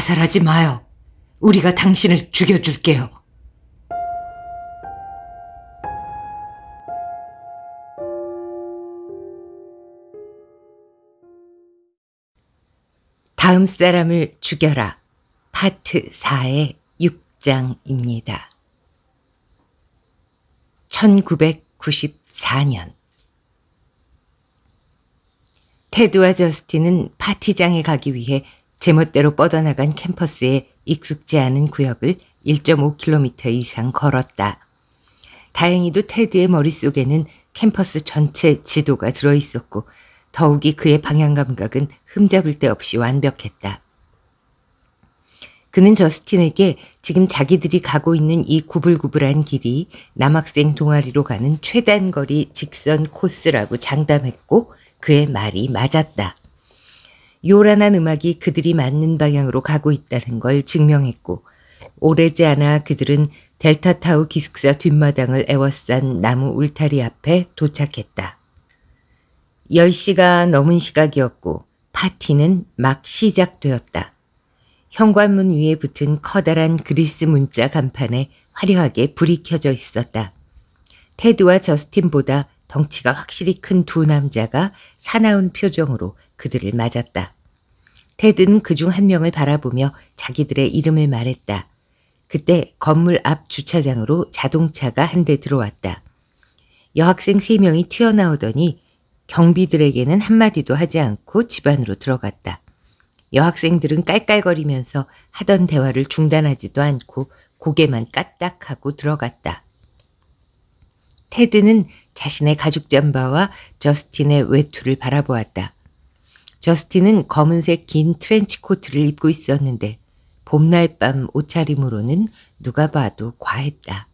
자살하지 마요. 우리가 당신을 죽여줄게요. 다음 사람을 죽여라. 파트 4의 6장입니다. 1994년 테드와 저스틴은 파티장에 가기 위해 제멋대로 뻗어나간 캠퍼스에 익숙지 않은 구역을 1.5km 이상 걸었다. 다행히도 테드의 머릿속에는 캠퍼스 전체 지도가 들어있었고 더욱이 그의 방향 감각은 흠잡을 데 없이 완벽했다. 그는 저스틴에게 지금 자기들이 가고 있는 이 구불구불한 길이 남학생 동아리로 가는 최단거리 직선 코스라고 장담했고 그의 말이 맞았다. 요란한 음악이 그들이 맞는 방향으로 가고 있다는 걸 증명했고 오래지 않아 그들은 델타타우 기숙사 뒷마당을 에워싼 나무 울타리 앞에 도착했다. 10시가 넘은 시각이었고 파티는 막 시작되었다. 현관문 위에 붙은 커다란 그리스 문자 간판에 화려하게 불이 켜져 있었다. 테드와 저스틴보다 덩치가 확실히 큰 두 남자가 사나운 표정으로 그들을 맞았다. 테드는 그 중 한 명을 바라보며 자기들의 이름을 말했다. 그때 건물 앞 주차장으로 자동차가 한 대 들어왔다. 여학생 세 명이 튀어나오더니 경비들에게는 한마디도 하지 않고 집 안으로 들어갔다. 여학생들은 깔깔거리면서 하던 대화를 중단하지도 않고 고개만 까딱하고 들어갔다. 테드는 자신의 가죽 잠바와 저스틴의 외투를 바라보았다. 저스틴은 검은색 긴 트렌치 코트를 입고 있었는데 봄날 밤 옷차림으로는 누가 봐도 과했다.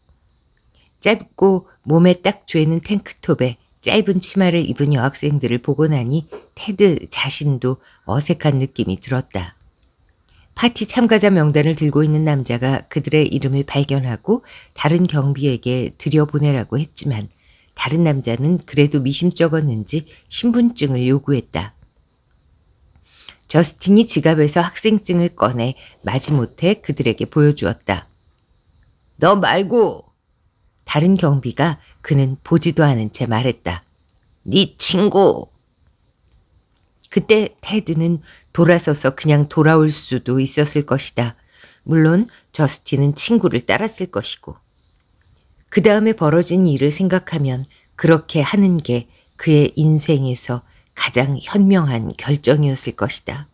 짧고 몸에 딱 죄는 탱크톱에 짧은 치마를 입은 여학생들을 보고 나니 테드 자신도 어색한 느낌이 들었다. 파티 참가자 명단을 들고 있는 남자가 그들의 이름을 발견하고 다른 경비에게 들여보내라고 했지만 다른 남자는 그래도 미심쩍었는지 신분증을 요구했다. 저스틴이 지갑에서 학생증을 꺼내 마지못해 그들에게 보여주었다. 너 말고! 다른 경비가 그는 보지도 않은 채 말했다. 네 친구! 그때 테드는 돌아서서 그냥 돌아올 수도 있었을 것이다. 물론 저스틴은 친구를 따랐을 것이고. 그 다음에 벌어진 일을 생각하면 그렇게 하는 게 그의 인생에서 가장 현명한 결정이었을 것이다.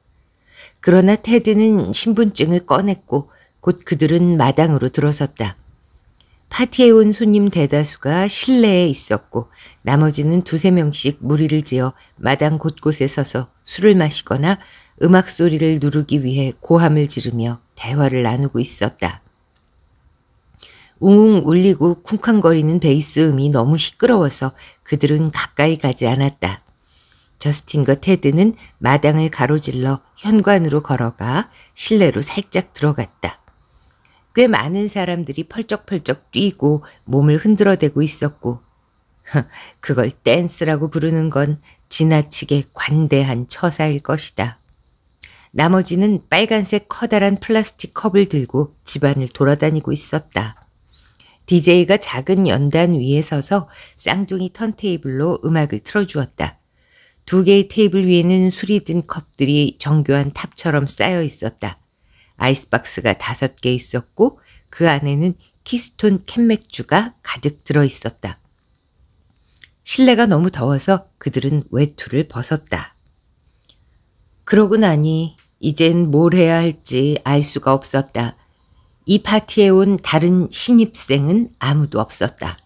그러나 테드는 신분증을 꺼냈고 곧 그들은 마당으로 들어섰다. 파티에 온 손님 대다수가 실내에 있었고 나머지는 두세 명씩 무리를 지어 마당 곳곳에 서서 술을 마시거나 음악 소리를 누르기 위해 고함을 지르며 대화를 나누고 있었다. 웅웅 울리고 쿵쾅거리는 베이스 음이 너무 시끄러워서 그들은 가까이 가지 않았다. 저스틴과 테드는 마당을 가로질러 현관으로 걸어가 실내로 살짝 들어갔다. 꽤 많은 사람들이 펄쩍펄쩍 뛰고 몸을 흔들어대고 있었고 그걸 댄스라고 부르는 건 지나치게 관대한 처사일 것이다. 나머지는 빨간색 커다란 플라스틱 컵을 들고 집안을 돌아다니고 있었다. DJ가 작은 연단 위에 서서 쌍둥이 턴테이블로 음악을 틀어주었다. 두 개의 테이블 위에는 술이 든 컵들이 정교한 탑처럼 쌓여 있었다. 아이스박스가 다섯 개 있었고 그 안에는 키스톤 캔맥주가 가득 들어 있었다. 실내가 너무 더워서 그들은 외투를 벗었다. 그러고 나니 이젠 뭘 해야 할지 알 수가 없었다. 이 파티에 온 다른 신입생은 아무도 없었다.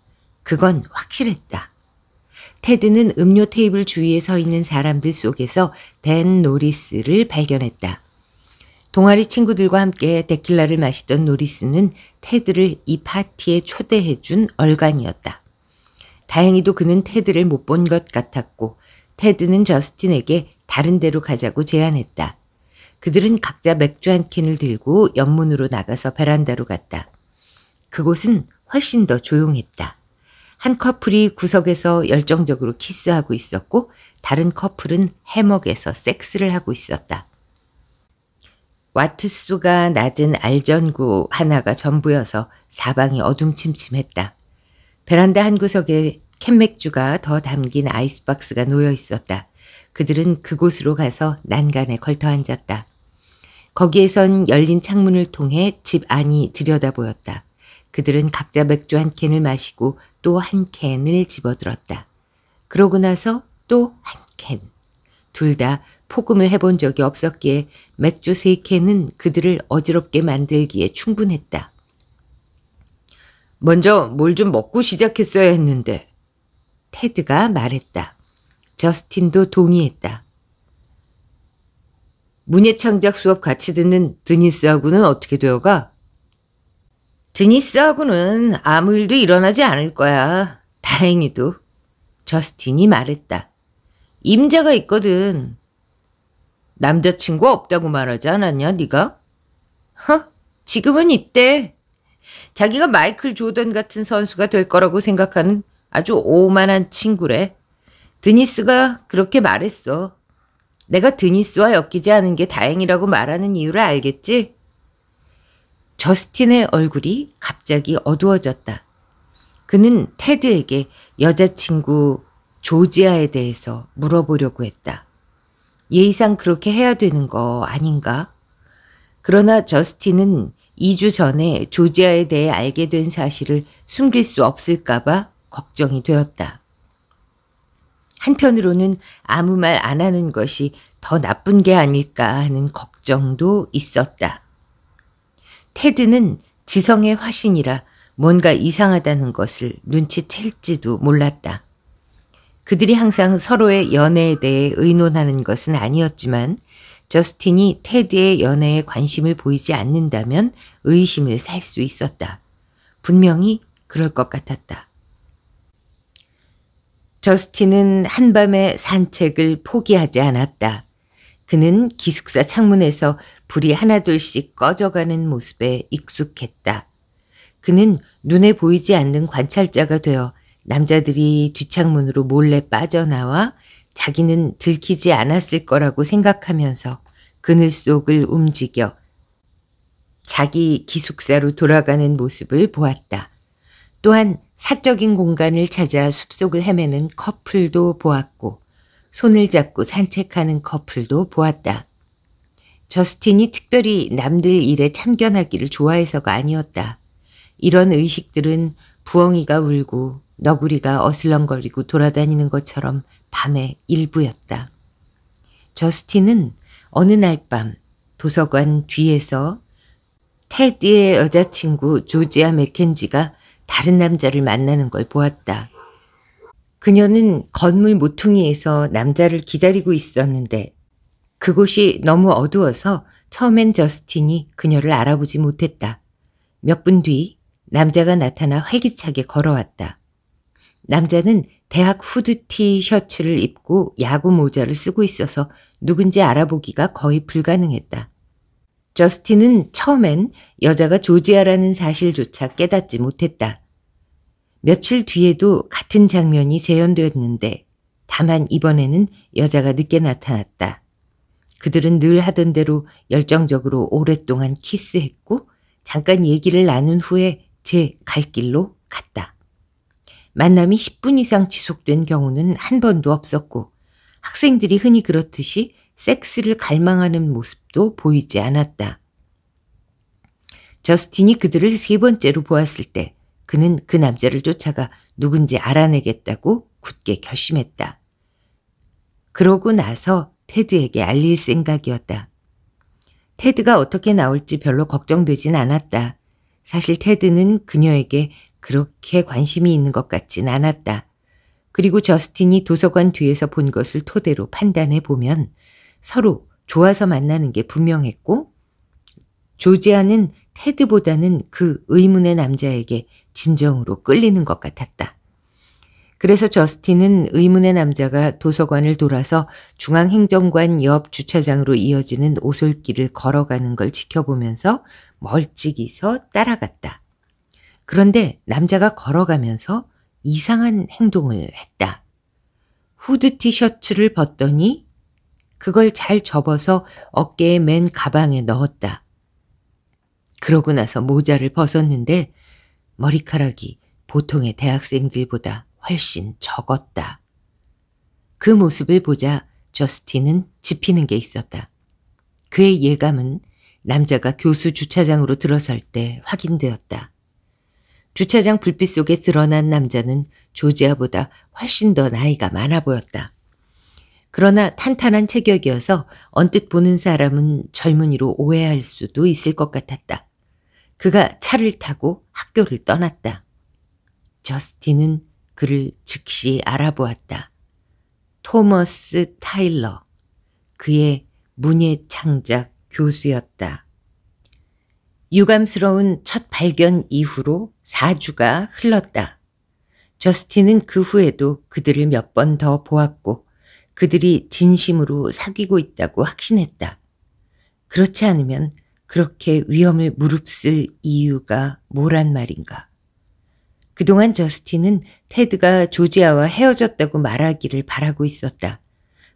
그건 확실했다. 테드는 음료 테이블 주위에 서 있는 사람들 속에서 댄 노리스를 발견했다. 동아리 친구들과 함께 데킬라를 마시던 노리스는 테드를 이 파티에 초대해준 얼간이었다. 다행히도 그는 테드를 못 본 것 같았고 테드는 저스틴에게 다른 데로 가자고 제안했다. 그들은 각자 맥주 한 캔을 들고 연문으로 나가서 베란다로 갔다. 그곳은 훨씬 더 조용했다. 한 커플이 구석에서 열정적으로 키스하고 있었고 다른 커플은 해먹에서 섹스를 하고 있었다. 와투스가 낮은 알전구 하나가 전부여서 사방이 어둠침침했다. 베란다 한 구석에 캔맥주가 더 담긴 아이스박스가 놓여 있었다. 그들은 그곳으로 가서 난간에 걸터 앉았다. 거기에선 열린 창문을 통해 집 안이 들여다 보였다. 그들은 각자 맥주 한 캔을 마시고 또 한 캔을 집어들었다. 그러고 나서 또 한 캔. 둘 다 포금을 해본 적이 없었기에 맥주 세 캔은 그들을 어지럽게 만들기에 충분했다. 먼저 뭘 좀 먹고 시작했어야 했는데. 테드가 말했다. 저스틴도 동의했다. 문예창작 수업 같이 듣는 드니스하고는 어떻게 되어가? 드니스하고는 아무 일도 일어나지 않을 거야. 다행히도. 저스틴이 말했다. 임자가 있거든. 남자친구 없다고 말하지 않았냐 네가? 허? 지금은 있대. 자기가 마이클 조던 같은 선수가 될 거라고 생각하는 아주 오만한 친구래. 드니스가 그렇게 말했어. 내가 드니스와 엮이지 않은 게 다행이라고 말하는 이유를 알겠지? 저스틴의 얼굴이 갑자기 어두워졌다. 그는 테드에게 여자친구 조지아에 대해서 물어보려고 했다. 예의상 그렇게 해야 되는 거 아닌가? 그러나 저스틴은 2주 전에 조지아에 대해 알게 된 사실을 숨길 수 없을까봐 걱정이 되었다. 한편으로는 아무 말 안 하는 것이 더 나쁜 게 아닐까 하는 걱정도 있었다. 테드는 지성의 화신이라 뭔가 이상하다는 것을 눈치챌지도 몰랐다. 그들이 항상 서로의 연애에 대해 의논하는 것은 아니었지만 저스틴이 테드의 연애에 관심을 보이지 않는다면 의심을 살 수 있었다. 분명히 그럴 것 같았다. 저스틴은 한밤의 산책을 포기하지 않았다. 그는 기숙사 창문에서 불이 하나둘씩 꺼져가는 모습에 익숙했다. 그는 눈에 보이지 않는 관찰자가 되어 남자들이 뒷창문으로 몰래 빠져나와 자기는 들키지 않았을 거라고 생각하면서 그늘 속을 움직여 자기 기숙사로 돌아가는 모습을 보았다. 또한 사적인 공간을 찾아 숲속을 헤매는 커플도 보았고 손을 잡고 산책하는 커플도 보았다. 저스틴이 특별히 남들 일에 참견하기를 좋아해서가 아니었다. 이런 의식들은 부엉이가 울고 너구리가 어슬렁거리고 돌아다니는 것처럼 밤의 일부였다. 저스틴은 어느 날 밤 도서관 뒤에서 테디의 여자친구 조지아 맥켄지가 다른 남자를 만나는 걸 보았다. 그녀는 건물 모퉁이에서 남자를 기다리고 있었는데 그곳이 너무 어두워서 처음엔 저스틴이 그녀를 알아보지 못했다. 몇 분 뒤 남자가 나타나 활기차게 걸어왔다. 남자는 대학 후드티 셔츠를 입고 야구 모자를 쓰고 있어서 누군지 알아보기가 거의 불가능했다. 저스틴은 처음엔 여자가 조지아라는 사실조차 깨닫지 못했다. 며칠 뒤에도 같은 장면이 재현되었는데 다만 이번에는 여자가 늦게 나타났다. 그들은 늘 하던 대로 열정적으로 오랫동안 키스했고 잠깐 얘기를 나눈 후에 제 갈 길로 갔다. 만남이 10분 이상 지속된 경우는 한 번도 없었고 학생들이 흔히 그렇듯이 섹스를 갈망하는 모습도 보이지 않았다. 저스틴이 그들을 세 번째로 보았을 때 그는 그 남자를 쫓아가 누군지 알아내겠다고 굳게 결심했다. 그러고 나서 테드에게 알릴 생각이었다. 테드가 어떻게 나올지 별로 걱정되진 않았다. 사실 테드는 그녀에게 그렇게 관심이 있는 것 같진 않았다. 그리고 저스틴이 도서관 뒤에서 본 것을 토대로 판단해 보면 서로 좋아서 만나는 게 분명했고 조지아는 테드보다는 그 의문의 남자에게 진정으로 끌리는 것 같았다. 그래서 저스틴은 의문의 남자가 도서관을 돌아서 중앙행정관 옆 주차장으로 이어지는 오솔길을 걸어가는 걸 지켜보면서 멀찍이서 따라갔다. 그런데 남자가 걸어가면서 이상한 행동을 했다. 후드 티셔츠를 벗더니 그걸 잘 접어서 어깨에 맨 가방에 넣었다. 그러고 나서 모자를 벗었는데 머리카락이 보통의 대학생들보다 훨씬 적었다. 그 모습을 보자 저스틴은 지피는 게 있었다. 그의 예감은 남자가 교수 주차장으로 들어설 때 확인되었다. 주차장 불빛 속에 드러난 남자는 조지아보다 훨씬 더 나이가 많아 보였다. 그러나 탄탄한 체격이어서 언뜻 보는 사람은 젊은이로 오해할 수도 있을 것 같았다. 그가 차를 타고 학교를 떠났다. 저스틴은 그를 즉시 알아보았다. 토머스 타일러, 그의 문예창작 교수였다. 유감스러운 첫 발견 이후로 4주가 흘렀다. 저스틴은 그 후에도 그들을 몇 번 더 보았고 그들이 진심으로 사귀고 있다고 확신했다. 그렇지 않으면 그렇게 위험을 무릅쓸 이유가 뭐란 말인가. 그동안 저스틴은 테드가 조지아와 헤어졌다고 말하기를 바라고 있었다.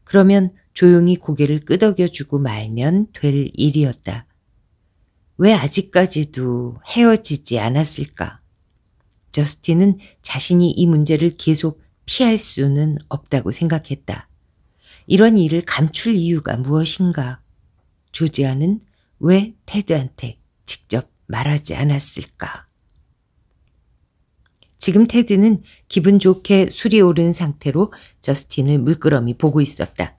그러면 조용히 고개를 끄덕여주고 말면 될 일이었다. 왜 아직까지도 헤어지지 않았을까? 저스틴은 자신이 이 문제를 계속 피할 수는 없다고 생각했다. 이런 일을 감출 이유가 무엇인가? 조지아는 왜 테드한테 직접 말하지 않았을까? 지금 테드는 기분 좋게 술이 오른 상태로 저스틴을 물끄러미 보고 있었다.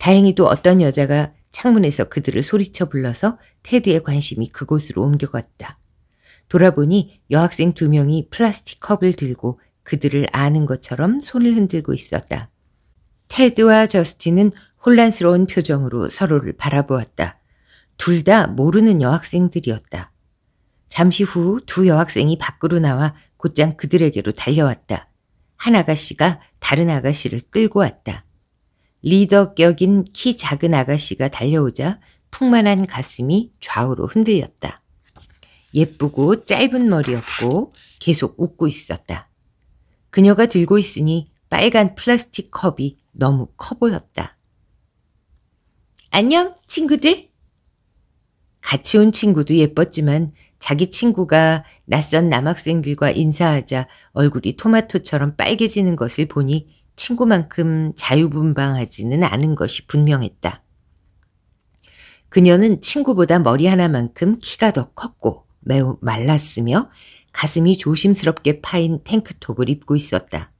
다행히도 어떤 여자가 창문에서 그들을 소리쳐 불러서 테드의 관심이 그곳으로 옮겨갔다. 돌아보니 여학생 두 명이 플라스틱 컵을 들고 그들을 아는 것처럼 손을 흔들고 있었다. 테드와 저스틴은 혼란스러운 표정으로 서로를 바라보았다. 둘 다 모르는 여학생들이었다. 잠시 후 두 여학생이 밖으로 나와 곧장 그들에게로 달려왔다. 한 아가씨가 다른 아가씨를 끌고 왔다. 리더 격인 키 작은 아가씨가 달려오자 풍만한 가슴이 좌우로 흔들렸다. 예쁘고 짧은 머리였고 계속 웃고 있었다. 그녀가 들고 있으니 빨간 플라스틱 컵이 너무 커 보였다. 안녕, 친구들! 같이 온 친구도 예뻤지만 자기 친구가 낯선 남학생들과 인사하자 얼굴이 토마토처럼 빨개지는 것을 보니 친구만큼 자유분방하지는 않은 것이 분명했다. 그녀는 친구보다 머리 하나만큼 키가 더 컸고 매우 말랐으며 가슴이 조심스럽게 파인 탱크톱을 입고 있었다.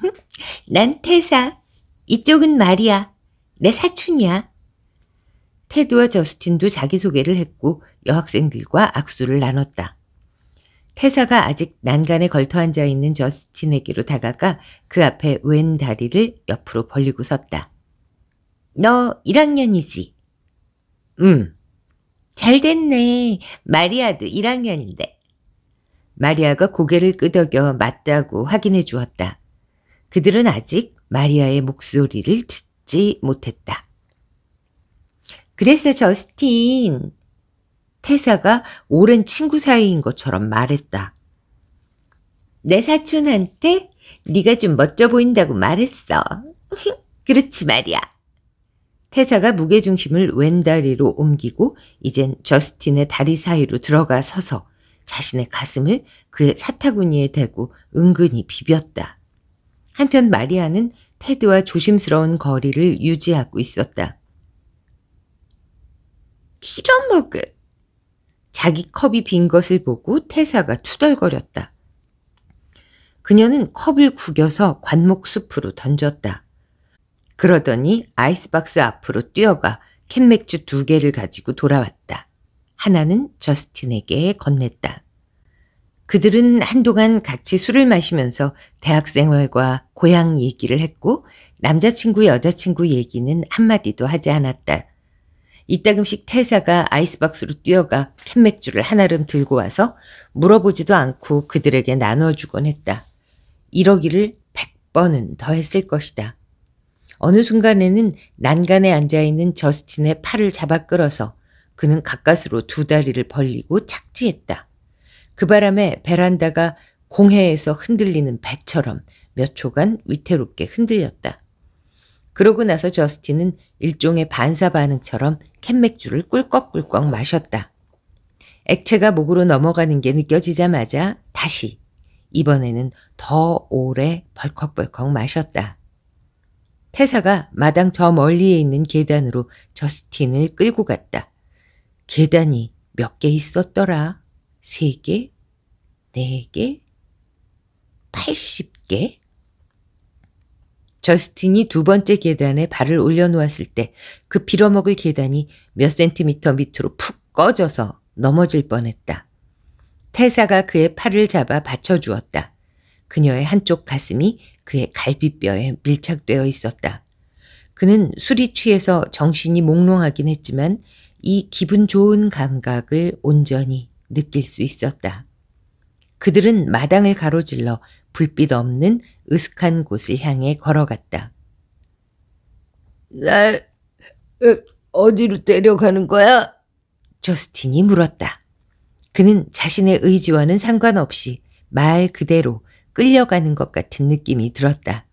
난 태사. 이쪽은 마리아. 내 사촌이야. 테드와 저스틴도 자기소개를 했고 여학생들과 악수를 나눴다. 태사가 아직 난간에 걸터 앉아 있는 저스틴에게로 다가가 그 앞에 웬 다리를 옆으로 벌리고 섰다. 너 1학년이지? 응. 잘 됐네. 마리아도 1학년인데. 마리아가 고개를 끄덕여 맞다고 확인해 주었다. 그들은 아직 마리아의 목소리를 듣지 못했다. 그래서 저스틴, 태사가 오랜 친구 사이인 것처럼 말했다. 내 사촌한테 네가 좀 멋져 보인다고 말했어. 그렇지 말이야. 태사가 무게중심을 왼다리로 옮기고 이젠 저스틴의 다리 사이로 들어가 서서 자신의 가슴을 그의 사타구니에 대고 은근히 비볐다. 한편 마리아는 테드와 조심스러운 거리를 유지하고 있었다. 실어먹을. 자기 컵이 빈 것을 보고 태사가 투덜거렸다. 그녀는 컵을 구겨서 관목 숲으로 던졌다. 그러더니 아이스박스 앞으로 뛰어가 캔맥주 두 개를 가지고 돌아왔다. 하나는 저스틴에게 건넸다. 그들은 한동안 같이 술을 마시면서 대학 생활과 고향 얘기를 했고 남자친구 여자친구 얘기는 한마디도 하지 않았다. 이따금씩 태사가 아이스박스로 뛰어가 캔맥주를 한아름 들고 와서 물어보지도 않고 그들에게 나눠주곤 했다. 이러기를 100번은 더 했을 것이다. 어느 순간에는 난간에 앉아있는 저스틴의 팔을 잡아 끌어서 그는 가까스로 두 다리를 벌리고 착지했다. 그 바람에 베란다가 공해에서 흔들리는 배처럼 몇 초간 위태롭게 흔들렸다. 그러고 나서 저스틴은 일종의 반사 반응처럼 캔맥주를 꿀꺽꿀꺽 마셨다. 액체가 목으로 넘어가는 게 느껴지자마자 다시 이번에는 더 오래 벌컥벌컥 마셨다. 태사가 마당 저 멀리에 있는 계단으로 저스틴을 끌고 갔다. 계단이 몇 개 있었더라. 3개, 4개, 80개. 저스틴이 두 번째 계단에 발을 올려놓았을 때 그 빌어먹을 계단이 몇 센티미터 밑으로 푹 꺼져서 넘어질 뻔했다. 태사가 그의 팔을 잡아 받쳐주었다. 그녀의 한쪽 가슴이 그의 갈비뼈에 밀착되어 있었다. 그는 술이 취해서 정신이 몽롱하긴 했지만 이 기분 좋은 감각을 온전히 느낄 수 있었다. 그들은 마당을 가로질러 불빛 없는 으슥한 곳을 향해 걸어갔다. 날 어디로 데려가는 거야? 저스틴이 물었다. 그는 자신의 의지와는 상관없이 말 그대로 끌려가는 것 같은 느낌이 들었다.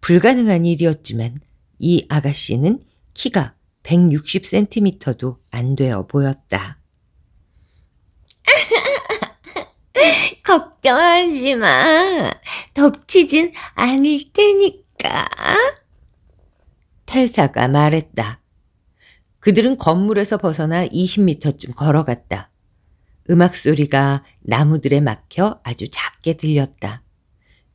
불가능한 일이었지만 이 아가씨는 키가 160cm도 안 되어 보였다. 걱정하지 마. 덮치진 않을 테니까. 태사가 말했다. 그들은 건물에서 벗어나 20미터쯤 걸어갔다. 음악 소리가 나무들에 막혀 아주 작게 들렸다.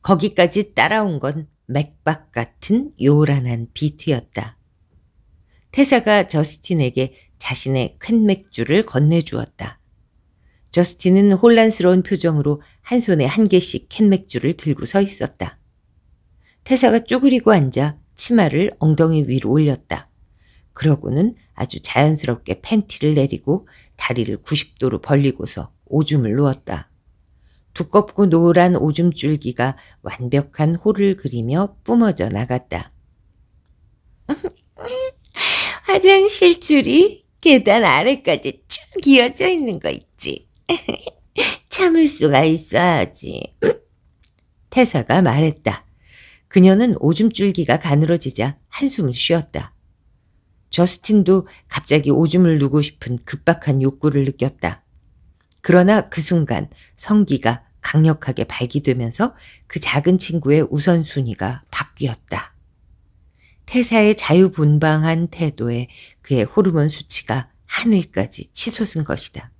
거기까지 따라온 건 맥박 같은 요란한 비트였다. 태사가 저스틴에게 자신의 캔맥주를 건네주었다. 저스틴은 혼란스러운 표정으로 한 손에 한 개씩 캔 맥주를 들고 서 있었다. 태사가 쪼그리고 앉아 치마를 엉덩이 위로 올렸다. 그러고는 아주 자연스럽게 팬티를 내리고 다리를 90도로 벌리고서 오줌을 놓았다. 두껍고 노란 오줌 줄기가 완벽한 홀을 그리며 뿜어져 나갔다. 화장실 줄이 계단 아래까지 쭉 이어져 있는 거 있지. 참을 수가 있어야지. 태사가 말했다. 그녀는 오줌줄기가 가늘어지자 한숨을 쉬었다. 저스틴도 갑자기 오줌을 누고 싶은 급박한 욕구를 느꼈다. 그러나 그 순간 성기가 강력하게 발기되면서 그 작은 친구의 우선순위가 바뀌었다. 태사의 자유분방한 태도에 그의 호르몬 수치가 하늘까지 치솟은 것이다.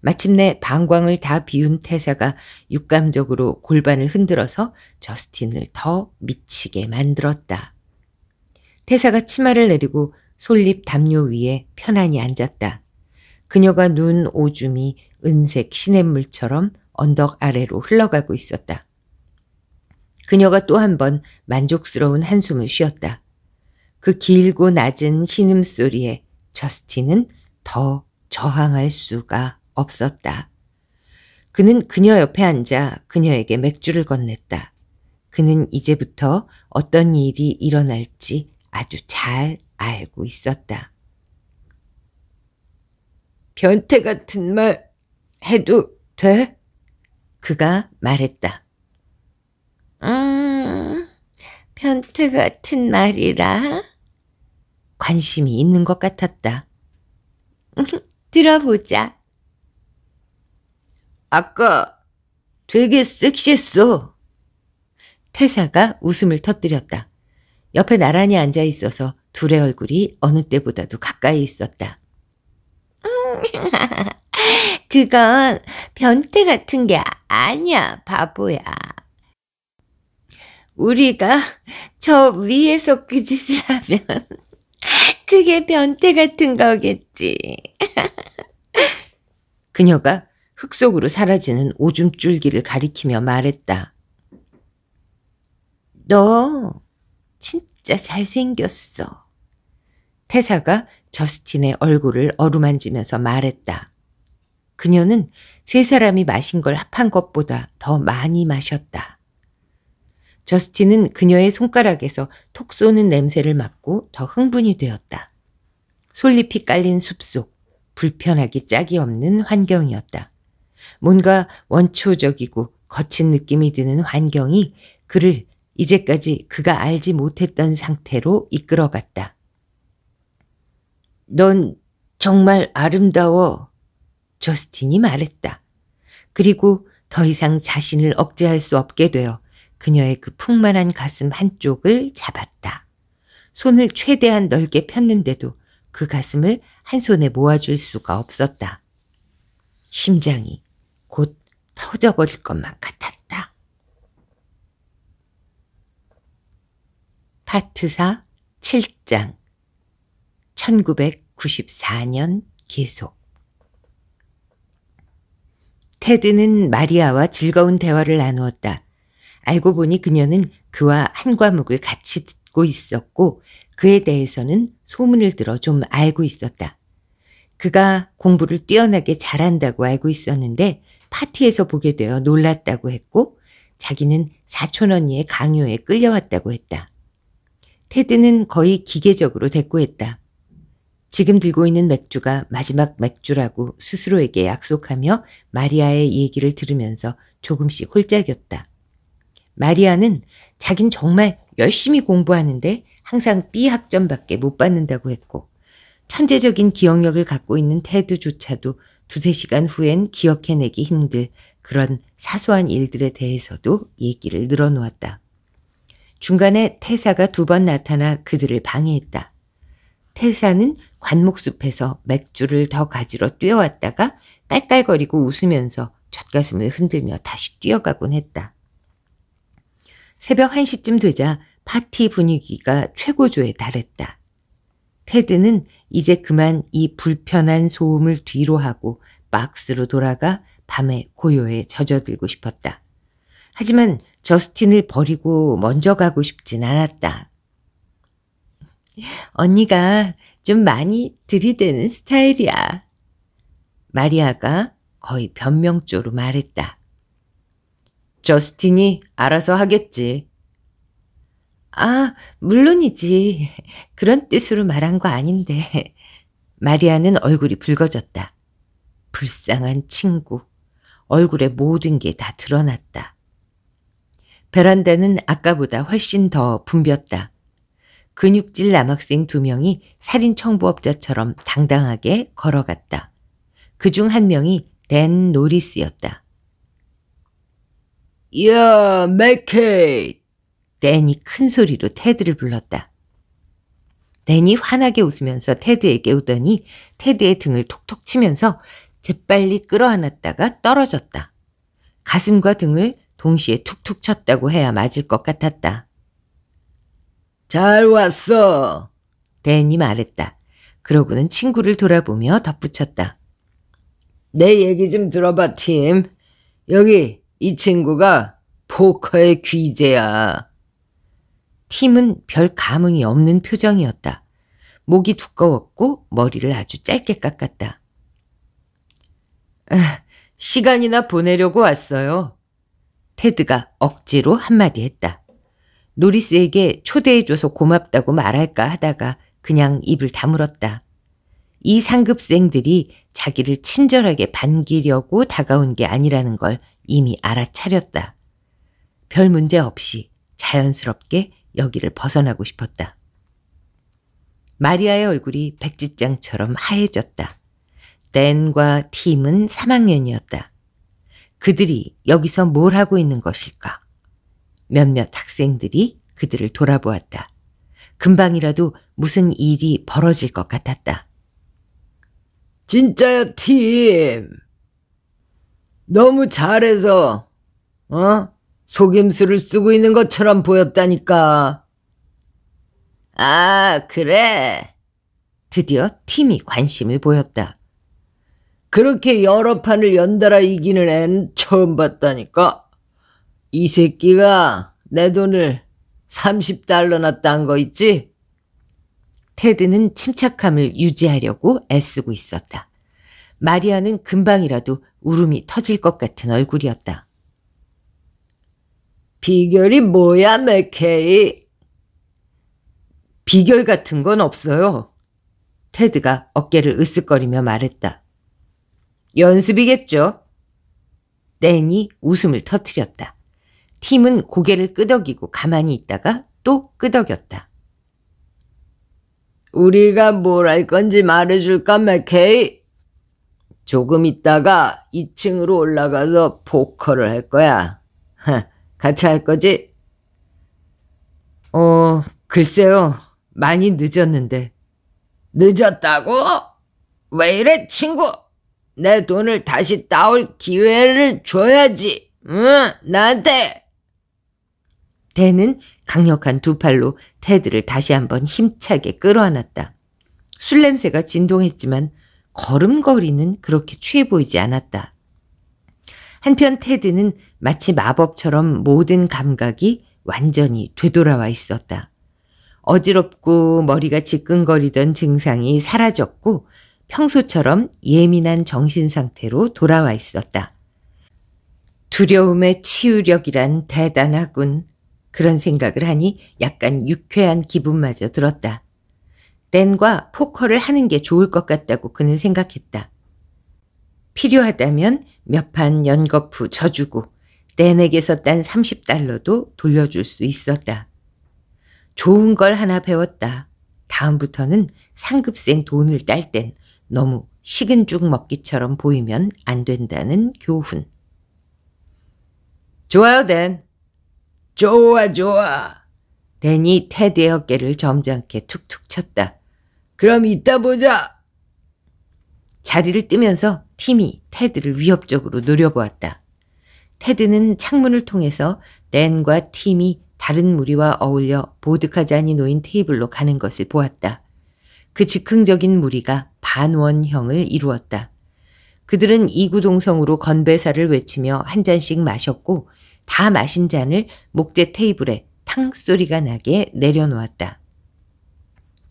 마침내 방광을 다 비운 태사가 육감적으로 골반을 흔들어서 저스틴을 더 미치게 만들었다. 태사가 치마를 내리고 솔잎 담요 위에 편안히 앉았다. 그녀가 눈 오줌이 은색 시냇물처럼 언덕 아래로 흘러가고 있었다. 그녀가 또 한 번 만족스러운 한숨을 쉬었다. 그 길고 낮은 신음소리에 저스틴은 더 저항할 수가 없었다. 그는 그녀 옆에 앉아 그녀에게 맥주를 건넸다. 그는 이제부터 어떤 일이 일어날지 아주 잘 알고 있었다. 변태 같은 말 해도 돼? 그가 말했다. 음, 변태 같은 말이라? 관심이 있는 것 같았다. 들어보자. 아까 되게 섹시했어. 태사가 웃음을 터뜨렸다. 옆에 나란히 앉아 있어서 둘의 얼굴이 어느 때보다도 가까이 있었다. 음, 그건 변태 같은 게 아니야, 바보야. 우리가 저 위에서 그 짓을 하면 그게 변태 같은 거겠지. 그녀가 흙 속으로 사라지는 오줌줄기를 가리키며 말했다. 너 진짜 잘생겼어. 태사가 저스틴의 얼굴을 어루만지면서 말했다. 그녀는 세 사람이 마신 걸 합한 것보다 더 많이 마셨다. 저스틴은 그녀의 손가락에서 톡 쏘는 냄새를 맡고 더 흥분이 되었다. 솔잎이 깔린 숲속, 불편하기 짝이 없는 환경이었다. 뭔가 원초적이고 거친 느낌이 드는 환경이 그를 이제까지 그가 알지 못했던 상태로 이끌어갔다. 넌 정말 아름다워. 조스틴이 말했다. 그리고 더 이상 자신을 억제할 수 없게 되어 그녀의 그 풍만한 가슴 한쪽을 잡았다. 손을 최대한 넓게 폈는데도 그 가슴을 한 손에 모아줄 수가 없었다. 심장이 곧 터져버릴 것만 같았다. 파트사 7장 1994년 계속 테드는 마리아와 즐거운 대화를 나누었다. 알고 보니 그녀는 그와 한 과목을 같이 듣고 있었고 그에 대해서는 소문을 들어 좀 알고 있었다. 그가 공부를 뛰어나게 잘한다고 알고 있었는데 파티에서 보게 되어 놀랐다고 했고 자기는 사촌 언니의 강요에 끌려왔다고 했다. 테드는 거의 기계적으로 대꾸했다. 지금 들고 있는 맥주가 마지막 맥주라고 스스로에게 약속하며 마리아의 얘기를 들으면서 조금씩 홀짝였다. 마리아는 자긴 정말 열심히 공부하는데 항상 B 학점밖에 못 받는다고 했고 천재적인 기억력을 갖고 있는 테드조차도 두세 시간 후엔 기억해내기 힘들 그런 사소한 일들에 대해서도 얘기를 늘어놓았다. 중간에 태사가 두 번 나타나 그들을 방해했다. 태사는 관목숲에서 맥주를 더 가지러 뛰어왔다가 깔깔거리고 웃으면서 젖가슴을 흔들며 다시 뛰어가곤 했다. 새벽 1시쯤 되자 파티 분위기가 최고조에 달했다. 테드는 이제 그만 이 불편한 소음을 뒤로 하고 박스로 돌아가 밤에 고요에 젖어들고 싶었다. 하지만 저스틴을 버리고 먼저 가고 싶진 않았다. 언니가 좀 많이 들이대는 스타일이야. 마리아가 거의 변명조로 말했다. 저스틴이 알아서 하겠지. 아, 물론이지. 그런 뜻으로 말한 거 아닌데. 마리아는 얼굴이 붉어졌다. 불쌍한 친구. 얼굴에 모든 게 다 드러났다. 베란다는 아까보다 훨씬 더 붐볐다. 근육질 남학생 두 명이 살인 청부업자처럼 당당하게 걸어갔다. 그 중 한 명이 댄 노리스였다. 야, 맥케이! 댄이 큰 소리로 테드를 불렀다. 댄이 환하게 웃으면서 테드에 게오더니 테드의 등을 톡톡 치면서 재빨리 끌어안았다가 떨어졌다. 가슴과 등을 동시에 툭툭 쳤다고 해야 맞을 것 같았다. 잘 왔어. 댄이 말했다. 그러고는 친구를 돌아보며 덧붙였다. 내 얘기 좀 들어봐, 팀. 여기 이 친구가 포커의 귀재야. 팀은 별 감흥이 없는 표정이었다. 목이 두꺼웠고 머리를 아주 짧게 깎았다. 아, 시간이나 보내려고 왔어요. 테드가 억지로 한마디 했다. 노리스에게 초대해줘서 고맙다고 말할까 하다가 그냥 입을 다물었다. 이 상급생들이 자기를 친절하게 반기려고 다가온 게 아니라는 걸 이미 알아차렸다. 별 문제 없이 자연스럽게 여기를 벗어나고 싶었다. 마리아의 얼굴이 백지장처럼 하얘졌다. 댄과 팀은 3학년이었다. 그들이 여기서 뭘 하고 있는 것일까? 몇몇 학생들이 그들을 돌아보았다. 금방이라도 무슨 일이 벌어질 것 같았다. 진짜야, 팀! 너무 잘해서, 어? 속임수를 쓰고 있는 것처럼 보였다니까. 아, 그래. 드디어 팀이 관심을 보였다. 그렇게 여러 판을 연달아 이기는 애는 처음 봤다니까. 이 새끼가 내 돈을 30달러나 딴거 있지? 테드는 침착함을 유지하려고 애쓰고 있었다. 마리아는 금방이라도 울음이 터질 것 같은 얼굴이었다. 비결이 뭐야, 맥케이? 비결 같은 건 없어요. 테드가 어깨를 으쓱거리며 말했다. 연습이겠죠. 댄이 웃음을 터트렸다. 팀은 고개를 끄덕이고 가만히 있다가 또 끄덕였다. 우리가 뭘 할 건지 말해줄까, 맥케이? 조금 있다가 2층으로 올라가서 포커를 할 거야. 하, 같이 할 거지? 어, 글쎄요. 많이 늦었는데. 늦었다고? 왜 이래, 친구? 내 돈을 다시 따올 기회를 줘야지. 응, 나한테. 대는 강력한 두 팔로 테드를 다시 한번 힘차게 끌어안았다. 술 냄새가 진동했지만 걸음걸이는 그렇게 취해 보이지 않았다. 한편 테드는 마치 마법처럼 모든 감각이 완전히 되돌아와 있었다. 어지럽고 머리가 지끈거리던 증상이 사라졌고 평소처럼 예민한 정신 상태로 돌아와 있었다. 두려움의 치유력이란 대단하군. 그런 생각을 하니 약간 유쾌한 기분마저 들었다. 댄과 포커를 하는 게 좋을 것 같다고 그는 생각했다. 필요하다면 몇 판 연거푸 져주고 내넥에서 딴 30달러도 돌려줄 수 있었다. 좋은 걸 하나 배웠다. 다음부터는 상급생 돈을 딸 땐 너무 식은 죽 먹기처럼 보이면 안 된다는 교훈. 좋아요, 댄. 좋아, 좋아. 댄이 테드의 어깨를 점잖게 툭툭 쳤다. 그럼 이따 보자. 자리를 뜨면서 팀이 테드를 위협적으로 노려보았다. 테드는 창문을 통해서 댄과 팀이 다른 무리와 어울려 보드카 잔이 놓인 테이블로 가는 것을 보았다. 그 즉흥적인 무리가 반원형을 이루었다. 그들은 이구동성으로 건배사를 외치며 한 잔씩 마셨고 다 마신 잔을 목재 테이블에 탕 소리가 나게 내려놓았다.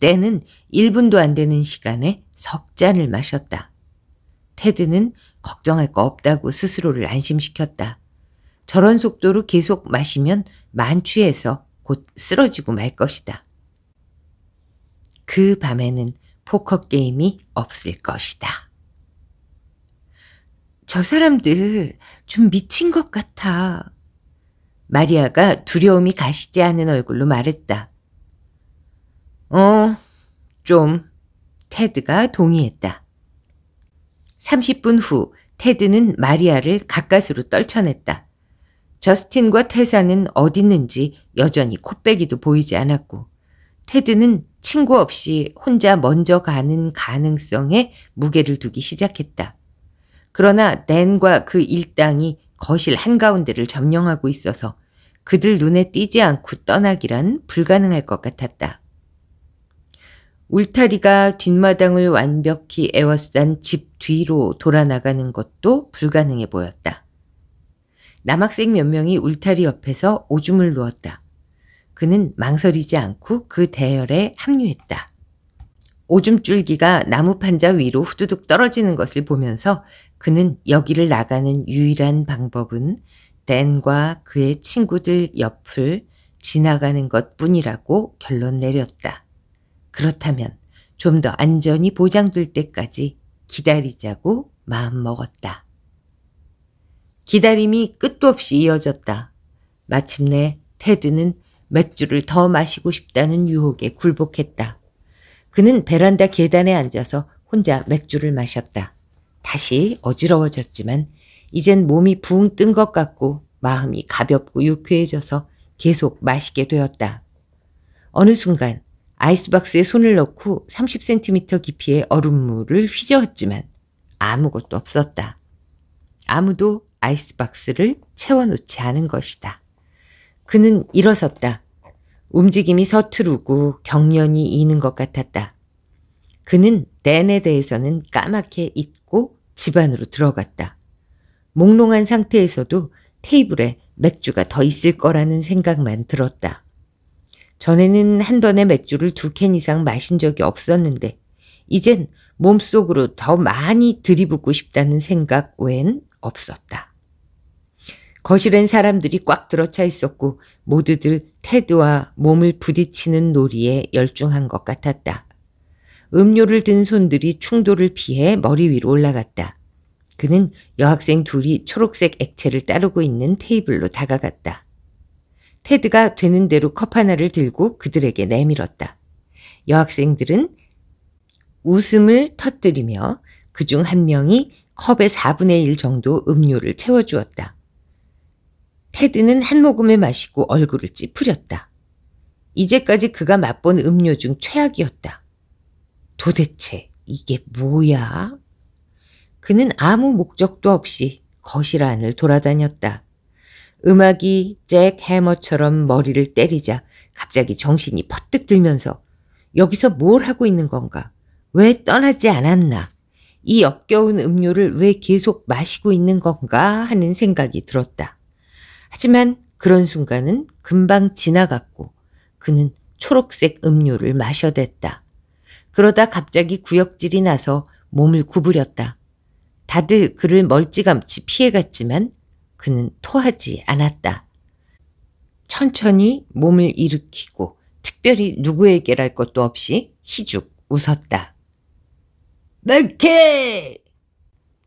때는 1분도 안 되는 시간에 석 잔을 마셨다. 테드는 걱정할 거 없다고 스스로를 안심시켰다. 저런 속도로 계속 마시면 만취해서 곧 쓰러지고 말 것이다. 그 밤에는 포커 게임이 없을 것이다. 저 사람들 좀 미친 것 같아. 마리아가 두려움이 가시지 않은 얼굴로 말했다. 어, 좀. 테드가 동의했다. 30분 후 테드는 마리아를 가까스로 떨쳐냈다. 저스틴과 태사는 어딨는지 여전히 코빼기도 보이지 않았고 테드는 친구 없이 혼자 먼저 가는 가능성에 무게를 두기 시작했다. 그러나 댄과 그 일당이 거실 한가운데를 점령하고 있어서 그들 눈에 띄지 않고 떠나기란 불가능할 것 같았다. 울타리가 뒷마당을 완벽히 에워싼 집 뒤로 돌아나가는 것도 불가능해 보였다. 남학생 몇 명이 울타리 옆에서 오줌을 누웠다. 그는 망설이지 않고 그 대열에 합류했다. 오줌 줄기가 나무 판자 위로 후두둑 떨어지는 것을 보면서 그는 여기를 나가는 유일한 방법은 댄과 그의 친구들 옆을 지나가는 것 뿐이라고 결론 내렸다. 그렇다면 좀 더 안전이 보장될 때까지 기다리자고 마음먹었다. 기다림이 끝도 없이 이어졌다. 마침내 테드는 맥주를 더 마시고 싶다는 유혹에 굴복했다. 그는 베란다 계단에 앉아서 혼자 맥주를 마셨다. 다시 어지러워졌지만 이젠 몸이 붕 뜬 것 같고 마음이 가볍고 유쾌해져서 계속 마시게 되었다. 어느 순간 아이스박스에 손을 넣고 30cm 깊이의 얼음물을 휘저었지만 아무것도 없었다. 아무도 아이스박스를 채워놓지 않은 것이다. 그는 일어섰다. 움직임이 서투르고 경련이 이는 것 같았다. 그는 내에 대해서는 까맣게 잊고 집 안으로 들어갔다. 몽롱한 상태에서도 테이블에 맥주가 더 있을 거라는 생각만 들었다. 전에는 한 번에 맥주를 두 캔 이상 마신 적이 없었는데 이젠 몸속으로 더 많이 들이붓고 싶다는 생각 외엔 없었다. 거실엔 사람들이 꽉 들어차 있었고 모두들 테드와 몸을 부딪히는 놀이에 열중한 것 같았다. 음료를 든 손들이 충돌을 피해 머리 위로 올라갔다. 그는 여학생 둘이 초록색 액체를 따르고 있는 테이블로 다가갔다. 테드가 되는 대로 컵 하나를 들고 그들에게 내밀었다. 여학생들은 웃음을 터뜨리며 그 중 한 명이 컵의 4분의 1 정도 음료를 채워주었다. 테드는 한 모금에 마시고 얼굴을 찌푸렸다. 이제까지 그가 맛본 음료 중 최악이었다. 도대체 이게 뭐야? 그는 아무 목적도 없이 거실 안을 돌아다녔다. 음악이 잭 해머처럼 머리를 때리자 갑자기 정신이 퍼뜩 들면서 여기서 뭘 하고 있는 건가? 왜 떠나지 않았나? 이 역겨운 음료를 왜 계속 마시고 있는 건가 하는 생각이 들었다. 하지만 그런 순간은 금방 지나갔고 그는 초록색 음료를 마셔댔다. 그러다 갑자기 구역질이 나서 몸을 구부렸다. 다들 그를 멀찌감치 피해갔지만 그는 토하지 않았다. 천천히 몸을 일으키고 특별히 누구에게랄 것도 없이 희죽 웃었다. 맥케!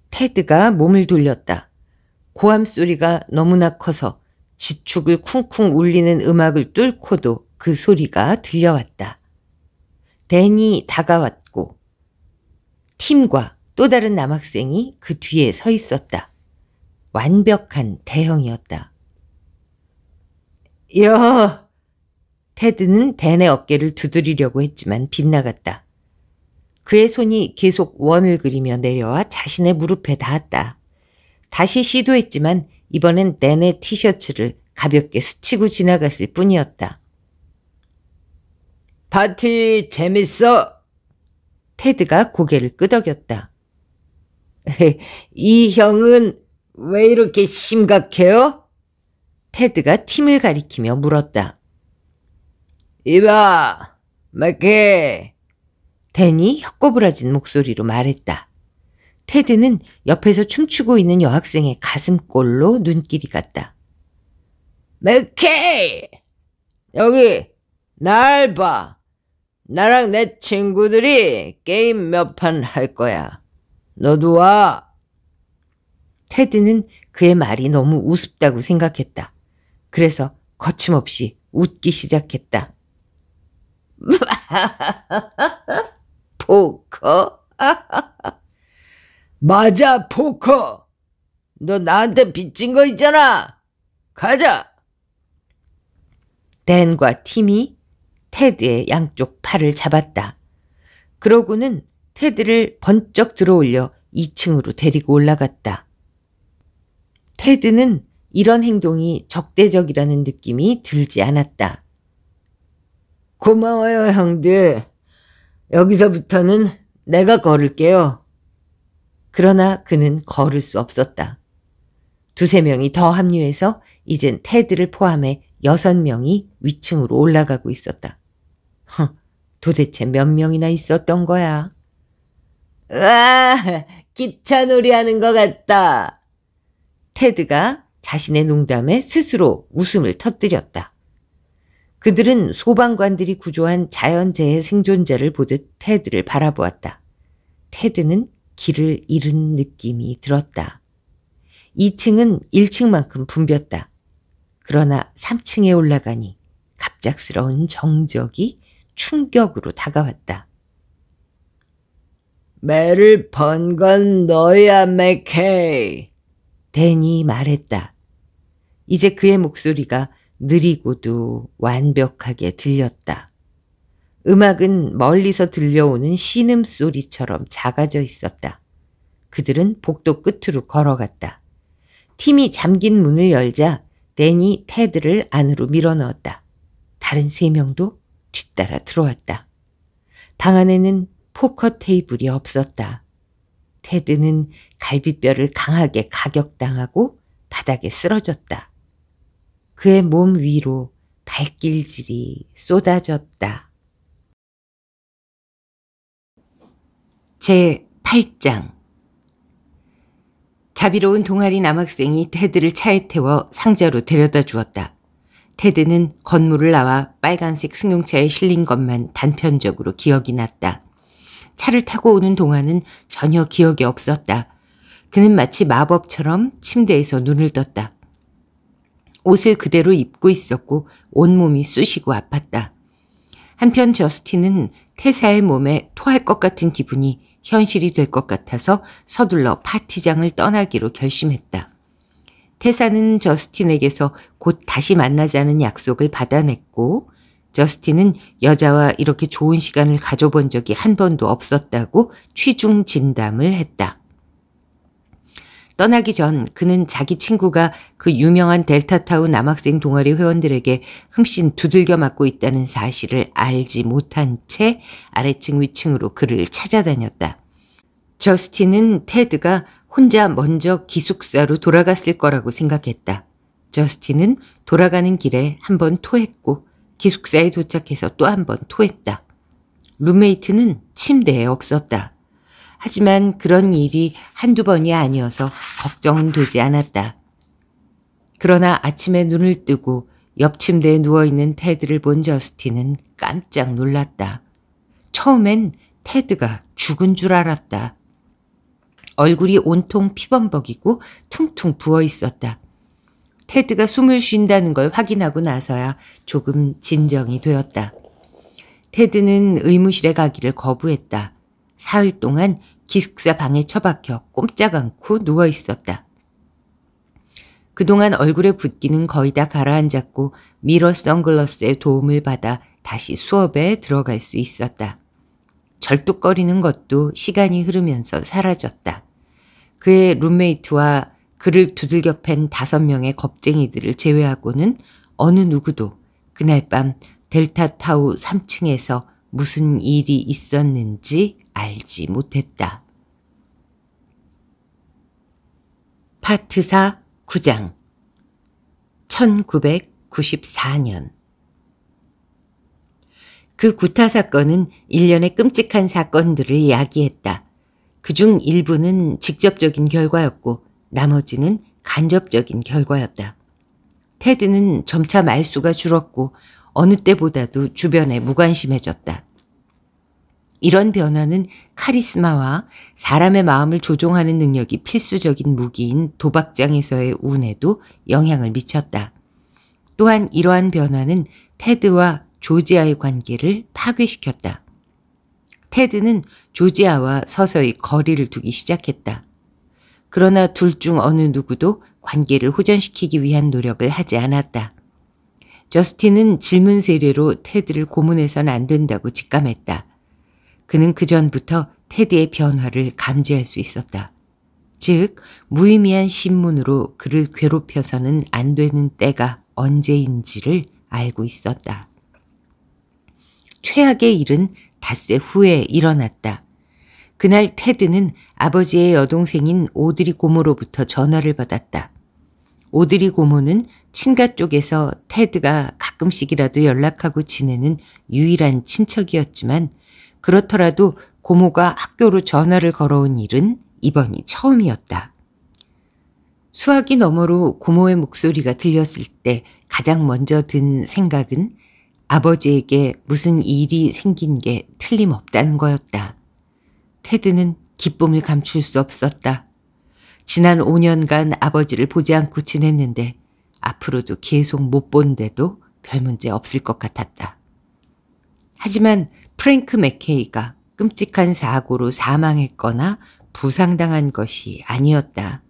테드가 몸을 돌렸다. 고함 소리가 너무나 커서 지축을 쿵쿵 울리는 음악을 뚫고도 그 소리가 들려왔다. 댄이 다가왔고 팀과 또 다른 남학생이 그 뒤에 서 있었다. 완벽한 대형이었다. 여! 테드는 댄의 어깨를 두드리려고 했지만 빗나갔다. 그의 손이 계속 원을 그리며 내려와 자신의 무릎에 닿았다. 다시 시도했지만 이번엔 댄의 티셔츠를 가볍게 스치고 지나갔을 뿐이었다. 파티 재밌어? 테드가 고개를 끄덕였다. 이 형은 왜 이렇게 심각해요? 테드가 팀을 가리키며 물었다. 이봐, 맥케. 데니 혀꼬부라진 목소리로 말했다. 테드는 옆에서 춤추고 있는 여학생의 가슴골로 눈길이 갔다. 맥케이! 여기, 날 봐. 나랑 내 친구들이 게임 몇 판 할 거야. 너도 와. 테드는 그의 말이 너무 우습다고 생각했다. 그래서 거침없이 웃기 시작했다. 포커? 맞아, 포커! 너 나한테 빚진 거 있잖아! 가자! 댄과 팀이 테드의 양쪽 팔을 잡았다. 그러고는 테드를 번쩍 들어올려 2층으로 데리고 올라갔다. 테드는 이런 행동이 적대적이라는 느낌이 들지 않았다. 고마워요, 형들. 여기서부터는 내가 걸을게요. 그러나 그는 걸을 수 없었다. 두세 명이 더 합류해서 이젠 테드를 포함해 여섯 명이 위층으로 올라가고 있었다. 허, 도대체 몇 명이나 있었던 거야? 으아, 기차놀이 하는 것 같다. 테드가 자신의 농담에 스스로 웃음을 터뜨렸다. 그들은 소방관들이 구조한 자연재해 생존자를 보듯 테드를 바라보았다. 테드는 길을 잃은 느낌이 들었다. 2층은 1층만큼 붐볐다. 그러나 3층에 올라가니 갑작스러운 정적이 충격으로 다가왔다. 매를 번 건 너야, 맥케이. 댄니 말했다. 이제 그의 목소리가 느리고도 완벽하게 들렸다. 음악은 멀리서 들려오는 신음소리처럼 작아져 있었다. 그들은 복도 끝으로 걸어갔다. 팀이 잠긴 문을 열자 댄이 테드를 안으로 밀어넣었다. 다른 세 명도 뒤따라 들어왔다. 방 안에는 포커 테이블이 없었다. 테드는 갈비뼈를 강하게 가격당하고 바닥에 쓰러졌다. 그의 몸 위로 발길질이 쏟아졌다. 제 8장 자비로운 동아리 남학생이 테드를 차에 태워 상자로 데려다 주었다. 테드는 건물을 나와 빨간색 승용차에 실린 것만 단편적으로 기억이 났다. 차를 타고 오는 동안은 전혀 기억이 없었다. 그는 마치 마법처럼 침대에서 눈을 떴다. 옷을 그대로 입고 있었고 온몸이 쑤시고 아팠다. 한편 저스틴은 태사의 몸에 토할 것 같은 기분이 현실이 될 것 같아서 서둘러 파티장을 떠나기로 결심했다. 태사는 저스틴에게서 곧 다시 만나자는 약속을 받아냈고 저스틴은 여자와 이렇게 좋은 시간을 가져본 적이 한 번도 없었다고 취중 진담을 했다. 떠나기 전 그는 자기 친구가 그 유명한 델타타운 남학생 동아리 회원들에게 흠씬 두들겨 맞고 있다는 사실을 알지 못한 채 아래층 위층으로 그를 찾아다녔다. 저스틴은 테드가 혼자 먼저 기숙사로 돌아갔을 거라고 생각했다. 저스틴은 돌아가는 길에 한 번 토했고 기숙사에 도착해서 또 한 번 토했다. 룸메이트는 침대에 없었다. 하지만 그런 일이 한두 번이 아니어서 걱정은 되지 않았다. 그러나 아침에 눈을 뜨고 옆 침대에 누워있는 테드를 본 저스틴은 깜짝 놀랐다. 처음엔 테드가 죽은 줄 알았다. 얼굴이 온통 피범벅이고 퉁퉁 부어 있었다. 테드가 숨을 쉰다는 걸 확인하고 나서야 조금 진정이 되었다. 테드는 의무실에 가기를 거부했다. 사흘 동안 기숙사 방에 처박혀 꼼짝 않고 누워 있었다. 그동안 얼굴에 붓기는 거의 다 가라앉았고 미러 선글라스의 도움을 받아 다시 수업에 들어갈 수 있었다. 절뚝거리는 것도 시간이 흐르면서 사라졌다. 그의 룸메이트와 그를 두들겨 팬 다섯 명의 겁쟁이들을 제외하고는 어느 누구도 그날 밤 델타 타우 3층에서 무슨 일이 있었는지 알지 못했다. 파트 4 9장 1994년 그 구타 사건은 일련의 끔찍한 사건들을 야기했다. 그 중 일부는 직접적인 결과였고 나머지는 간접적인 결과였다. 테드는 점차 말수가 줄었고 어느 때보다도 주변에 무관심해졌다. 이런 변화는 카리스마와 사람의 마음을 조종하는 능력이 필수적인 무기인 도박장에서의 운에도 영향을 미쳤다. 또한 이러한 변화는 테드와 조지아의 관계를 파괴시켰다. 테드는 조지아와 서서히 거리를 두기 시작했다. 그러나 둘 중 어느 누구도 관계를 호전시키기 위한 노력을 하지 않았다. 저스틴은 질문 세례로 테드를 고문해선 안 된다고 직감했다. 그는 그전부터 테드의 변화를 감지할 수 있었다. 즉, 무의미한 신문으로 그를 괴롭혀서는 안 되는 때가 언제인지를 알고 있었다. 최악의 일은 닷새 후에 일어났다. 그날 테드는 아버지의 여동생인 오드리 고모로부터 전화를 받았다. 오드리 고모는 친가 쪽에서 테드가 가끔씩이라도 연락하고 지내는 유일한 친척이었지만 그렇더라도 고모가 학교로 전화를 걸어온 일은 이번이 처음이었다. 수학이 너머로 고모의 목소리가 들렸을 때 가장 먼저 든 생각은 아버지에게 무슨 일이 생긴 게 틀림없다는 거였다. 테드는 기쁨을 감출 수 없었다. 지난 5년간 아버지를 보지 않고 지냈는데 앞으로도 계속 못 본데도 별 문제 없을 것 같았다. 하지만 프랭크 맥케이가 끔찍한 사고로 사망했거나 부상당한 것이 아니었다.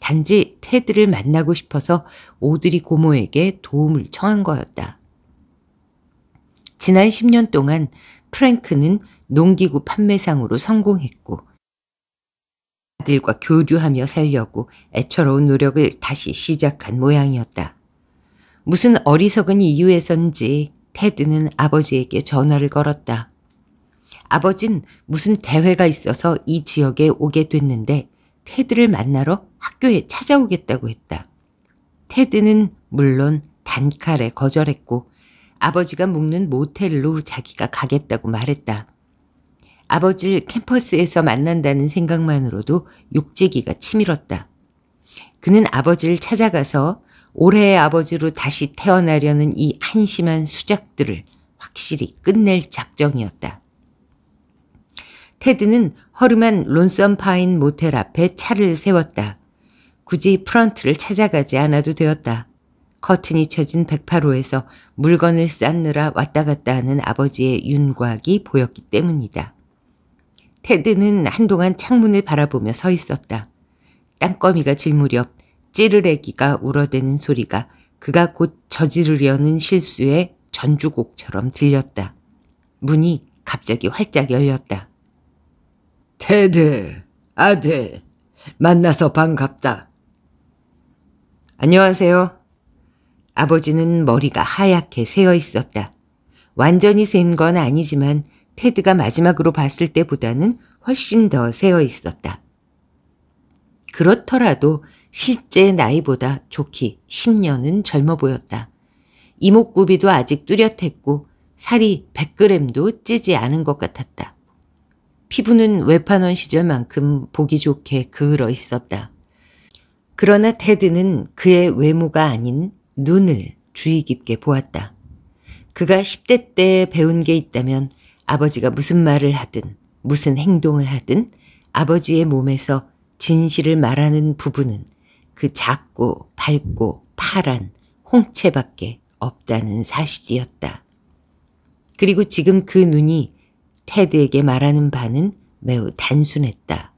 단지 테드를 만나고 싶어서 오드리 고모에게 도움을 청한 거였다. 지난 10년 동안 프랭크는 농기구 판매상으로 성공했고 아들과 교류하며 살려고 애처로운 노력을 다시 시작한 모양이었다. 무슨 어리석은 이유에선지 테드는 아버지에게 전화를 걸었다. 아버진 무슨 대회가 있어서 이 지역에 오게 됐는데 테드를 만나러 학교에 찾아오겠다고 했다. 테드는 물론 단칼에 거절했고 아버지가 묵는 모텔로 자기가 가겠다고 말했다. 아버지를 캠퍼스에서 만난다는 생각만으로도 욕제기가 치밀었다. 그는 아버지를 찾아가서 올해의 아버지로 다시 태어나려는 이 한심한 수작들을 확실히 끝낼 작정이었다. 테드는 허름한 론썸파인 모텔 앞에 차를 세웠다. 굳이 프런트를 찾아가지 않아도 되었다. 커튼이 쳐진 108호에서 물건을 쌓느라 왔다 갔다 하는 아버지의 윤곽이 보였기 때문이다. 테드는 한동안 창문을 바라보며 서 있었다. 땅거미가 질무렵 찌르레기가 울어대는 소리가 그가 곧 저지르려는 실수의 전주곡처럼 들렸다. 문이 갑자기 활짝 열렸다. 테드, 아들, 만나서 반갑다. 안녕하세요. 아버지는 머리가 하얗게 새어 있었다. 완전히 센 건 아니지만 테드가 마지막으로 봤을 때보다는 훨씬 더 새어 있었다. 그렇더라도 실제 나이보다 좋기 10년은 젊어 보였다. 이목구비도 아직 뚜렷했고 살이 100g도 찌지 않은 것 같았다. 피부는 외판원 시절만큼 보기 좋게 그을어 있었다. 그러나 테드는 그의 외모가 아닌 눈을 주의 깊게 보았다. 그가 10대 때 배운 게 있다면 아버지가 무슨 말을 하든 무슨 행동을 하든 아버지의 몸에서 진실을 말하는 부분은 그 작고 밝고 파란 홍채밖에 없다는 사실이었다. 그리고 지금 그 눈이 테드에게 말하는 바는 매우 단순했다.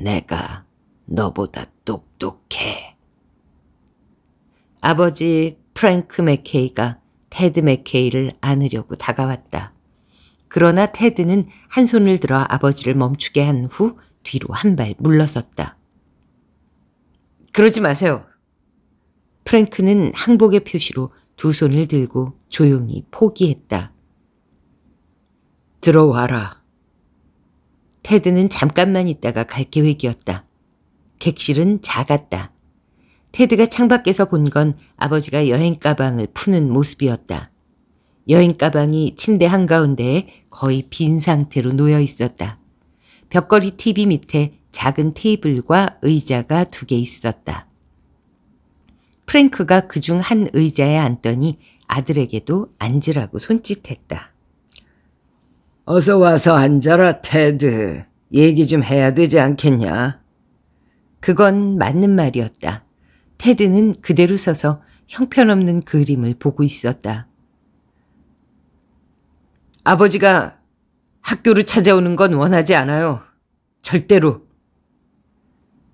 내가 너보다 똑똑해. 아버지 프랭크 맥케이가 테드 맥케이를 안으려고 다가왔다. 그러나 테드는 한 손을 들어 아버지를 멈추게 한 후 뒤로 한 발 물러섰다. 그러지 마세요. 프랭크는 항복의 표시로 두 손을 들고 조용히 포기했다. 들어와라. 테드는 잠깐만 있다가 갈 계획이었다. 객실은 작았다. 테드가 창밖에서 본 건 아버지가 여행 가방을 푸는 모습이었다. 여행 가방이 침대 한가운데에 거의 빈 상태로 놓여 있었다. 벽걸이 TV 밑에 작은 테이블과 의자가 두 개 있었다. 프랭크가 그 중 한 의자에 앉더니 아들에게도 앉으라고 손짓했다. 어서 와서 앉아라, 테드. 얘기 좀 해야 되지 않겠냐? 그건 맞는 말이었다. 테드는 그대로 서서 형편없는 그림을 보고 있었다. 아버지가 학교를 찾아오는 건 원하지 않아요. 절대로.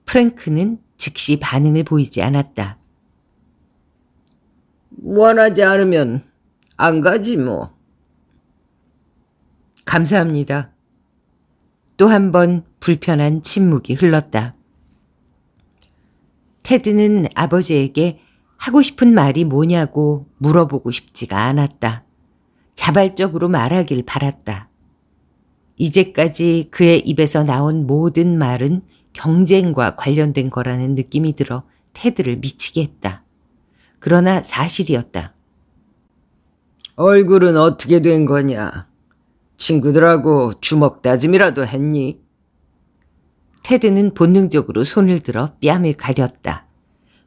프랭크는 즉시 반응을 보이지 않았다. 원하지 않으면 안 가지 뭐. 감사합니다. 또 한 번 불편한 침묵이 흘렀다. 테드는 아버지에게 하고 싶은 말이 뭐냐고 물어보고 싶지가 않았다. 자발적으로 말하길 바랐다. 이제까지 그의 입에서 나온 모든 말은 경쟁과 관련된 거라는 느낌이 들어 테드를 미치게 했다. 그러나 사실이었다. 얼굴은 어떻게 된 거냐? 친구들하고 주먹 다짐이라도 했니? 테드는 본능적으로 손을 들어 뺨을 가렸다.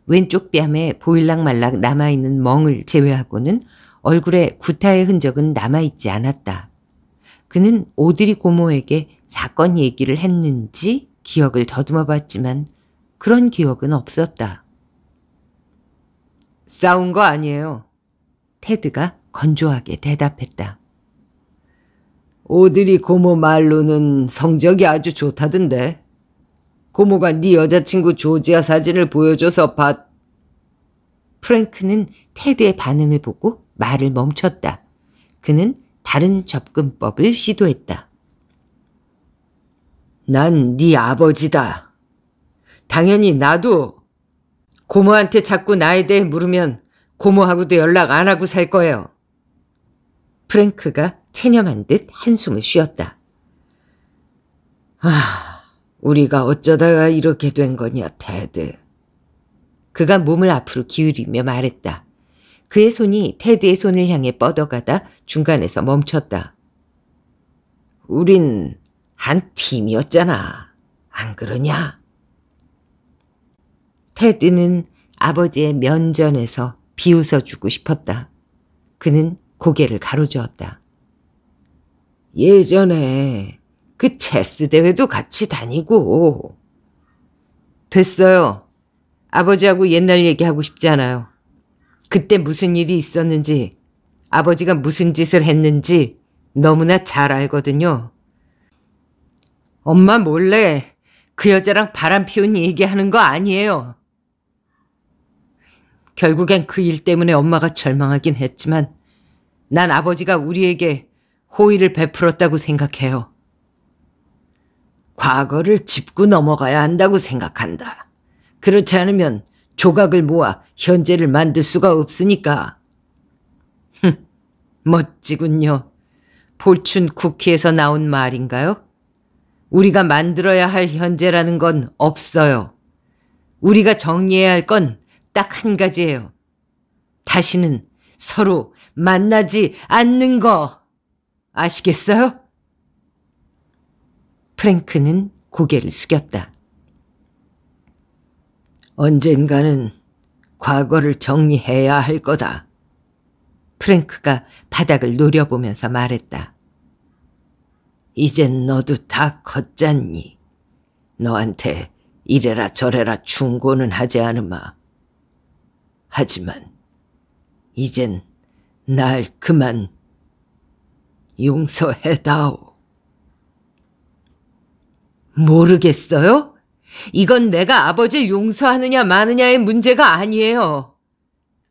왼쪽 뺨에 보일락말락 남아있는 멍을 제외하고는 얼굴에 구타의 흔적은 남아있지 않았다. 그는 오드리 고모에게 사건 얘기를 했는지 기억을 더듬어 봤지만 그런 기억은 없었다. 싸운 거 아니에요. 테드가 건조하게 대답했다. 오드리 고모 말로는 성적이 아주 좋다던데. 고모가 네 여자친구 조지아 사진을 보여줘서 봤. 프랭크는 테드의 반응을 보고 말을 멈췄다. 그는 다른 접근법을 시도했다. 난 네 아버지다. 당연히 나도 고모한테 자꾸 나에 대해 물으면 고모하고도 연락 안 하고 살 거예요. 프랭크가 체념한 듯 한숨을 쉬었다. 아, 우리가 어쩌다가 이렇게 된 거냐, 테드. 그가 몸을 앞으로 기울이며 말했다. 그의 손이 테드의 손을 향해 뻗어가다 중간에서 멈췄다. 우린 한 팀이었잖아. 안 그러냐? 테드는 아버지의 면전에서 비웃어 주고 싶었다. 그는 고개를 가로저었다. 예전에 그 체스 대회도 같이 다니고. 됐어요. 아버지하고 옛날 얘기하고 싶지 않아요. 그때 무슨 일이 있었는지 아버지가 무슨 짓을 했는지 너무나 잘 알거든요. 엄마 몰래 그 여자랑 바람 피운 얘기하는 거 아니에요. 결국엔 그 일 때문에 엄마가 절망하긴 했지만 난 아버지가 우리에게 호의를 베풀었다고 생각해요. 과거를 짚고 넘어가야 한다고 생각한다. 그렇지 않으면 조각을 모아 현재를 만들 수가 없으니까. 흠, 멋지군요. 볼춘 쿠키에서 나온 말인가요? 우리가 만들어야 할 현재라는 건 없어요. 우리가 정리해야 할 건 딱 한 가지예요. 다시는 서로 만나지 않는 거. 아시겠어요? 프랭크는 고개를 숙였다. 언젠가는 과거를 정리해야 할 거다. 프랭크가 바닥을 노려보면서 말했다. 이젠 너도 다 컸잖니. 너한테 이래라 저래라 충고는 하지 않으마. 하지만 이젠 날 그만 용서해다오. 모르겠어요? 이건 내가 아버지를 용서하느냐 마느냐의 문제가 아니에요.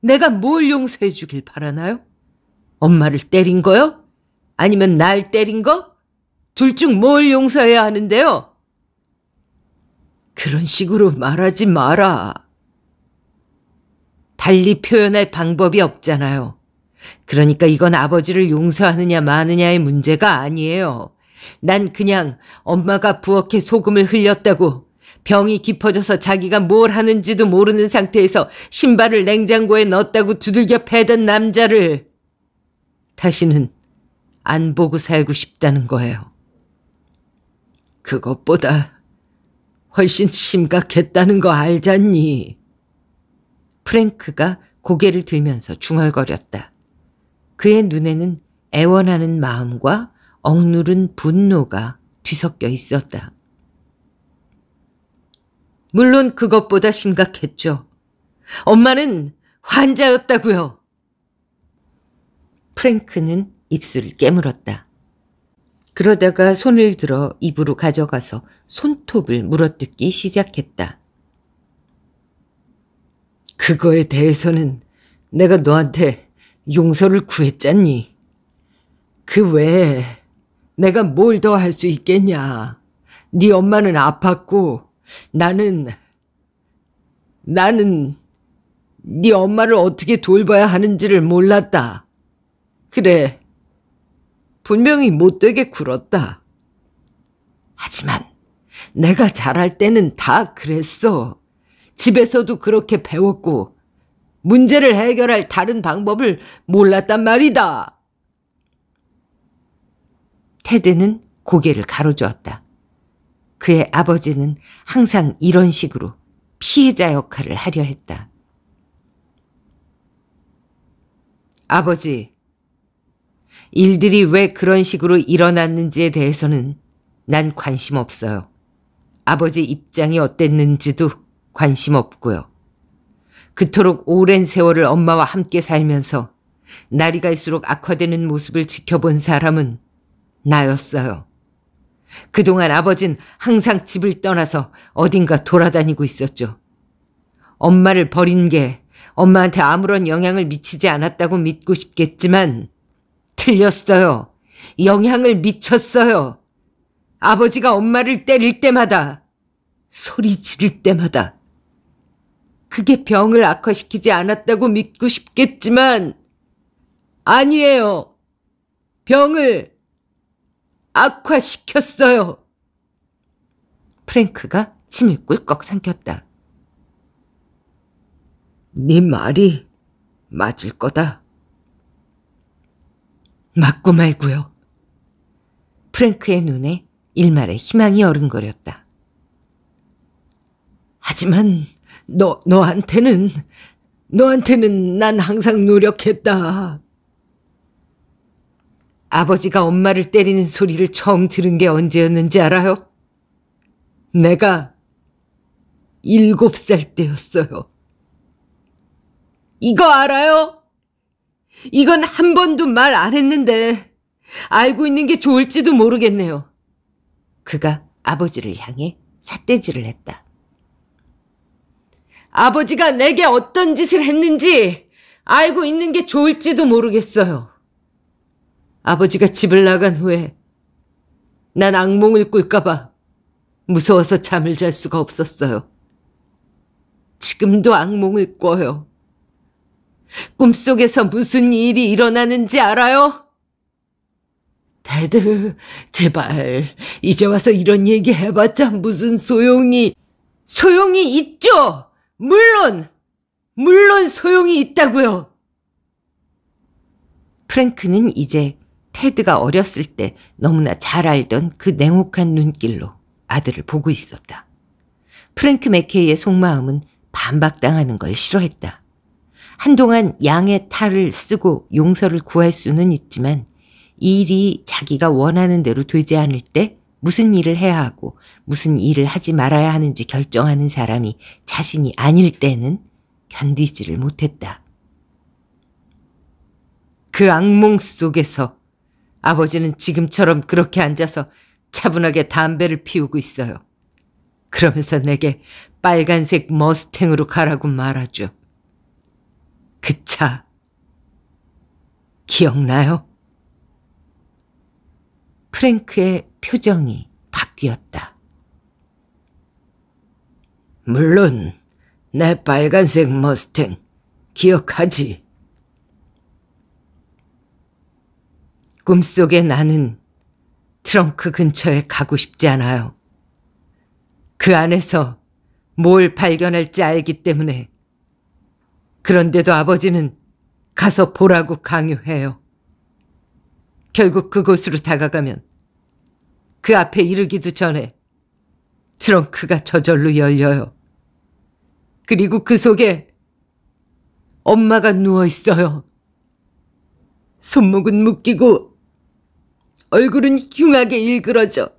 내가 뭘 용서해 주길 바라나요? 엄마를 때린 거요? 아니면 날 때린 거? 둘 중 뭘 용서해야 하는데요? 그런 식으로 말하지 마라. 달리 표현할 방법이 없잖아요. 그러니까 이건 아버지를 용서하느냐 마느냐의 문제가 아니에요. 난 그냥 엄마가 부엌에 소금을 흘렸다고 병이 깊어져서 자기가 뭘 하는지도 모르는 상태에서 신발을 냉장고에 넣었다고 두들겨 패던 남자를 다시는 안 보고 살고 싶다는 거예요. 그것보다 훨씬 심각했다는 거 알잖니. 프랭크가 고개를 들면서 중얼거렸다. 그의 눈에는 애원하는 마음과 억누른 분노가 뒤섞여 있었다. 물론 그것보다 심각했죠. 엄마는 환자였다고요. 프랭크는 입술을 깨물었다. 그러다가 손을 들어 입으로 가져가서 손톱을 물어뜯기 시작했다. 그거에 대해서는 내가 너한테 용서를 구했잖니. 그 외에 내가 뭘 더 할 수 있겠냐. 네 엄마는 아팠고 나는 나는 네 엄마를 어떻게 돌봐야 하는지를 몰랐다. 그래, 분명히 못되게 굴었다. 하지만 내가 자랄 때는 다 그랬어. 집에서도 그렇게 배웠고 문제를 해결할 다른 방법을 몰랐단 말이다. 테드는 고개를 가로주었다. 그의 아버지는 항상 이런 식으로 피해자 역할을 하려 했다. 아버지, 일들이 왜 그런 식으로 일어났는지에 대해서는 난 관심 없어요. 아버지 입장이 어땠는지도 관심 없고요. 그토록 오랜 세월을 엄마와 함께 살면서 날이 갈수록 악화되는 모습을 지켜본 사람은 나였어요. 그동안 아버진 항상 집을 떠나서 어딘가 돌아다니고 있었죠. 엄마를 버린 게 엄마한테 아무런 영향을 미치지 않았다고 믿고 싶겠지만 틀렸어요. 영향을 미쳤어요. 아버지가 엄마를 때릴 때마다 소리 지를 때마다 그게 병을 악화시키지 않았다고 믿고 싶겠지만 아니에요. 병을 악화시켰어요. 프랭크가 침을 꿀꺽 삼켰다. 네 말이 맞을 거다. 맞고 말고요. 프랭크의 눈에 일말의 희망이 어른거렸다. 하지만 너 너한테는 너한테는 난 항상 노력했다. 아버지가 엄마를 때리는 소리를 처음 들은 게 언제였는지 알아요? 내가 일곱 살 때였어요. 이거 알아요? 이건 한 번도 말 안 했는데 알고 있는 게 좋을지도 모르겠네요. 그가 아버지를 향해 삿대질을 했다. 아버지가 내게 어떤 짓을 했는지 알고 있는 게 좋을지도 모르겠어요. 아버지가 집을 나간 후에 난 악몽을 꿀까봐 무서워서 잠을 잘 수가 없었어요. 지금도 악몽을 꿔요. 꿈속에서 무슨 일이 일어나는지 알아요? 데드, 제발, 이제 와서 이런 얘기 해봤자 무슨 소용이, 소용이 있죠! 물론! 물론 소용이 있다고요! 프랭크는 이제 테드가 어렸을 때 너무나 잘 알던 그 냉혹한 눈길로 아들을 보고 있었다. 프랭크 맥케이의 속마음은 반박당하는 걸 싫어했다. 한동안 양의 탈을 쓰고 용서를 구할 수는 있지만 일이 자기가 원하는 대로 되지 않을 때 무슨 일을 해야 하고 무슨 일을 하지 말아야 하는지 결정하는 사람이 자신이 아닐 때는 견디지를 못했다. 그 악몽 속에서 아버지는 지금처럼 그렇게 앉아서 차분하게 담배를 피우고 있어요. 그러면서 내게 빨간색 머스탱으로 가라고 말하죠. 그 차, 기억나요? 프랭크의 표정이 바뀌었다. 물론, 내 빨간색 머스탱, 기억하지? 꿈속에 나는 트렁크 근처에 가고 싶지 않아요. 그 안에서 뭘 발견할지 알기 때문에. 그런데도 아버지는 가서 보라고 강요해요. 결국 그곳으로 다가가면 그 앞에 이르기도 전에 트렁크가 저절로 열려요. 그리고 그 속에 엄마가 누워 있어요. 손목은 묶이고 얼굴은 흉하게 일그러져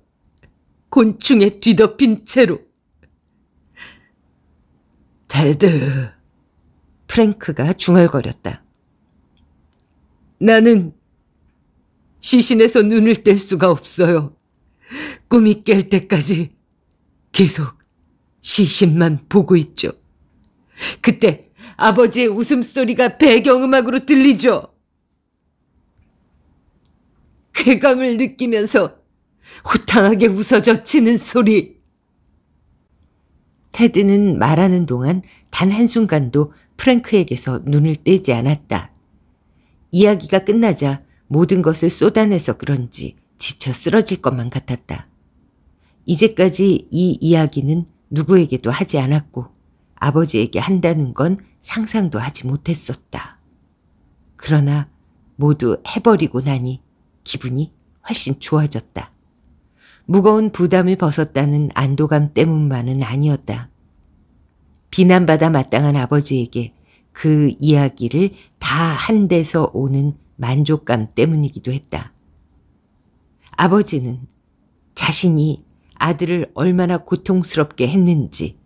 곤충에 뒤덮인 채로. 데드. 프랭크가 중얼거렸다. 나는 시신에서 눈을 뗄 수가 없어요. 꿈이 깰 때까지 계속 시신만 보고 있죠. 그때 아버지의 웃음소리가 배경음악으로 들리죠. 쾌감을 느끼면서 호탕하게 웃어젖히는 소리. 테드는 말하는 동안 단 한순간도 프랭크에게서 눈을 떼지 않았다. 이야기가 끝나자 모든 것을 쏟아내서 그런지 지쳐 쓰러질 것만 같았다. 이제까지 이 이야기는 누구에게도 하지 않았고 아버지에게 한다는 건 상상도 하지 못했었다. 그러나 모두 해버리고 나니 기분이 훨씬 좋아졌다. 무거운 부담을 벗었다는 안도감 때문만은 아니었다. 비난받아 마땅한 아버지에게 그 이야기를 다한 데서 오는 만족감 때문이기도 했다. 아버지는 자신이 아들을 얼마나 고통스럽게 했는지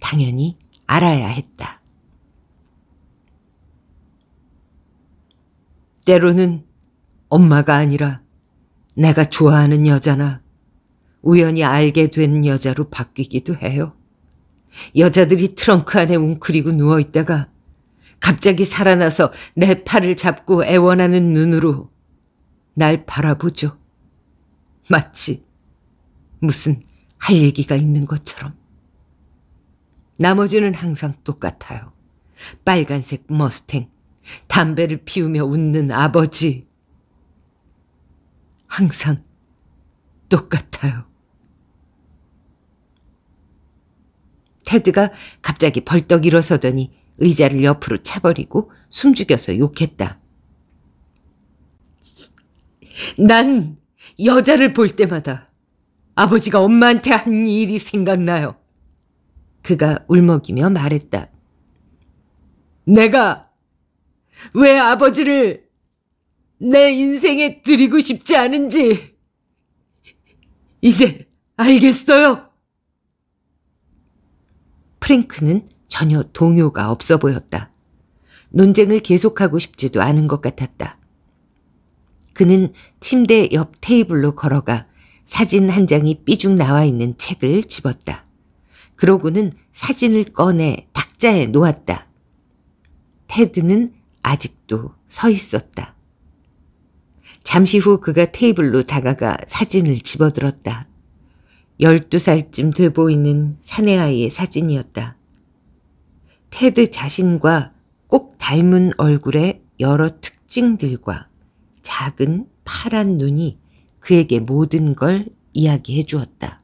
당연히 알아야 했다. 때로는 엄마가 아니라 내가 좋아하는 여자나 우연히 알게 된 여자로 바뀌기도 해요. 여자들이 트렁크 안에 웅크리고 누워있다가 갑자기 살아나서 내 팔을 잡고 애원하는 눈으로 날 바라보죠. 마치 무슨 할 얘기가 있는 것처럼. 나머지는 항상 똑같아요. 빨간색 머스탱, 담배를 피우며 웃는 아버지, 항상 똑같아요. 테드가 갑자기 벌떡 일어서더니 의자를 옆으로 차버리고 숨죽여서 욕했다. 난 여자를 볼 때마다 아버지가 엄마한테 한 일이 생각나요. 그가 울먹이며 말했다. 내가 왜 아버지를 내 인생에 드리고 싶지 않은지 이제 알겠어요. 프랭크는 전혀 동요가 없어 보였다. 논쟁을 계속하고 싶지도 않은 것 같았다. 그는 침대 옆 테이블로 걸어가 사진 한 장이 삐죽 나와 있는 책을 집었다. 그러고는 사진을 꺼내 탁자에 놓았다. 테드는 아직도 서 있었다. 잠시 후 그가 테이블로 다가가 사진을 집어들었다. 12살쯤 돼 보이는 사내 아이의 사진이었다. 테드 자신과 꼭 닮은 얼굴의 여러 특징들과 작은 파란 눈이 그에게 모든 걸 이야기해 주었다.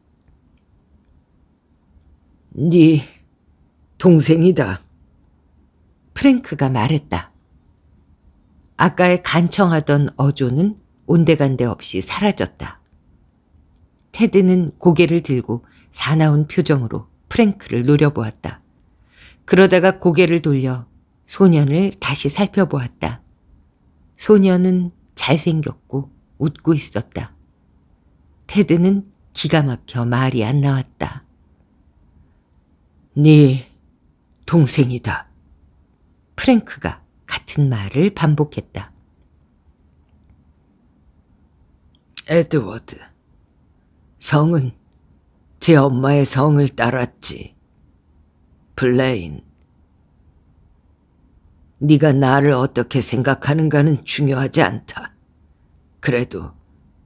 네 동생이다. 프랭크가 말했다. 아까의 간청하던 어조는 온데간데 없이 사라졌다. 테드는 고개를 들고 사나운 표정으로 프랭크를 노려보았다. 그러다가 고개를 돌려 소년을 다시 살펴보았다. 소년은 잘생겼고 웃고 있었다. 테드는 기가 막혀 말이 안 나왔다. 네 동생이다. 프랭크가 같은 말을 반복했다. 에드워드, 성은 제 엄마의 성을 따랐지. 블레인, 네가 나를 어떻게 생각하는가는 중요하지 않다. 그래도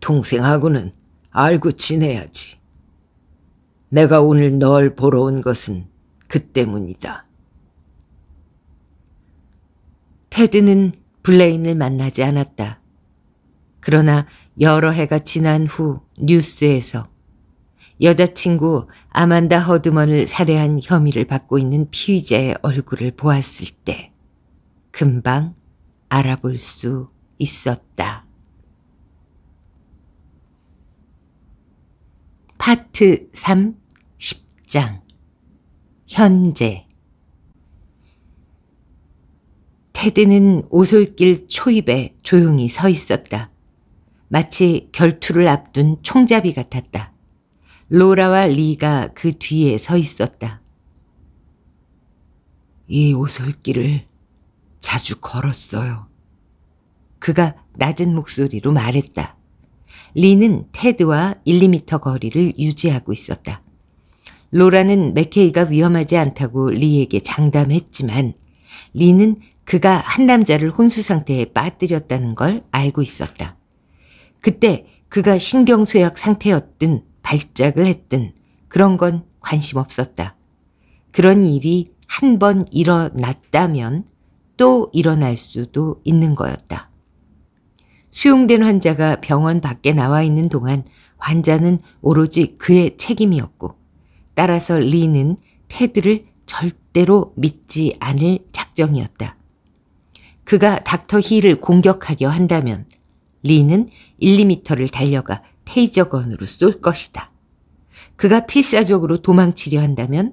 동생하고는 알고 지내야지. 내가 오늘 널 보러 온 것은 그 때문이다. 테드는 블레인을 만나지 않았다. 그러나 여러 해가 지난 후 뉴스에서 여자친구 아만다 허드먼을 살해한 혐의를 받고 있는 피의자의 얼굴을 보았을 때 금방 알아볼 수 있었다. 파트 3 10장 현재 테드는 오솔길 초입에 조용히 서 있었다. 마치 결투를 앞둔 총잡이 같았다. 로라와 리가 그 뒤에 서 있었다. 이 오솔길을 자주 걸었어요. 그가 낮은 목소리로 말했다. 리는 테드와 1~2미터 거리를 유지하고 있었다. 로라는 맥케이가 위험하지 않다고 리에게 장담했지만 리는 그가 한 남자를 혼수 상태에 빠뜨렸다는 걸 알고 있었다. 그때 그가 신경쇠약 상태였든 발작을 했든 그런 건 관심 없었다. 그런 일이 한 번 일어났다면 또 일어날 수도 있는 거였다. 수용된 환자가 병원 밖에 나와 있는 동안 환자는 오로지 그의 책임이었고 따라서 리는 테드를 절대로 믿지 않을 작정이었다. 그가 닥터 힐을 공격하려 한다면 리는 1미터를 달려가 테이저건으로 쏠 것이다. 그가 필사적으로 도망치려 한다면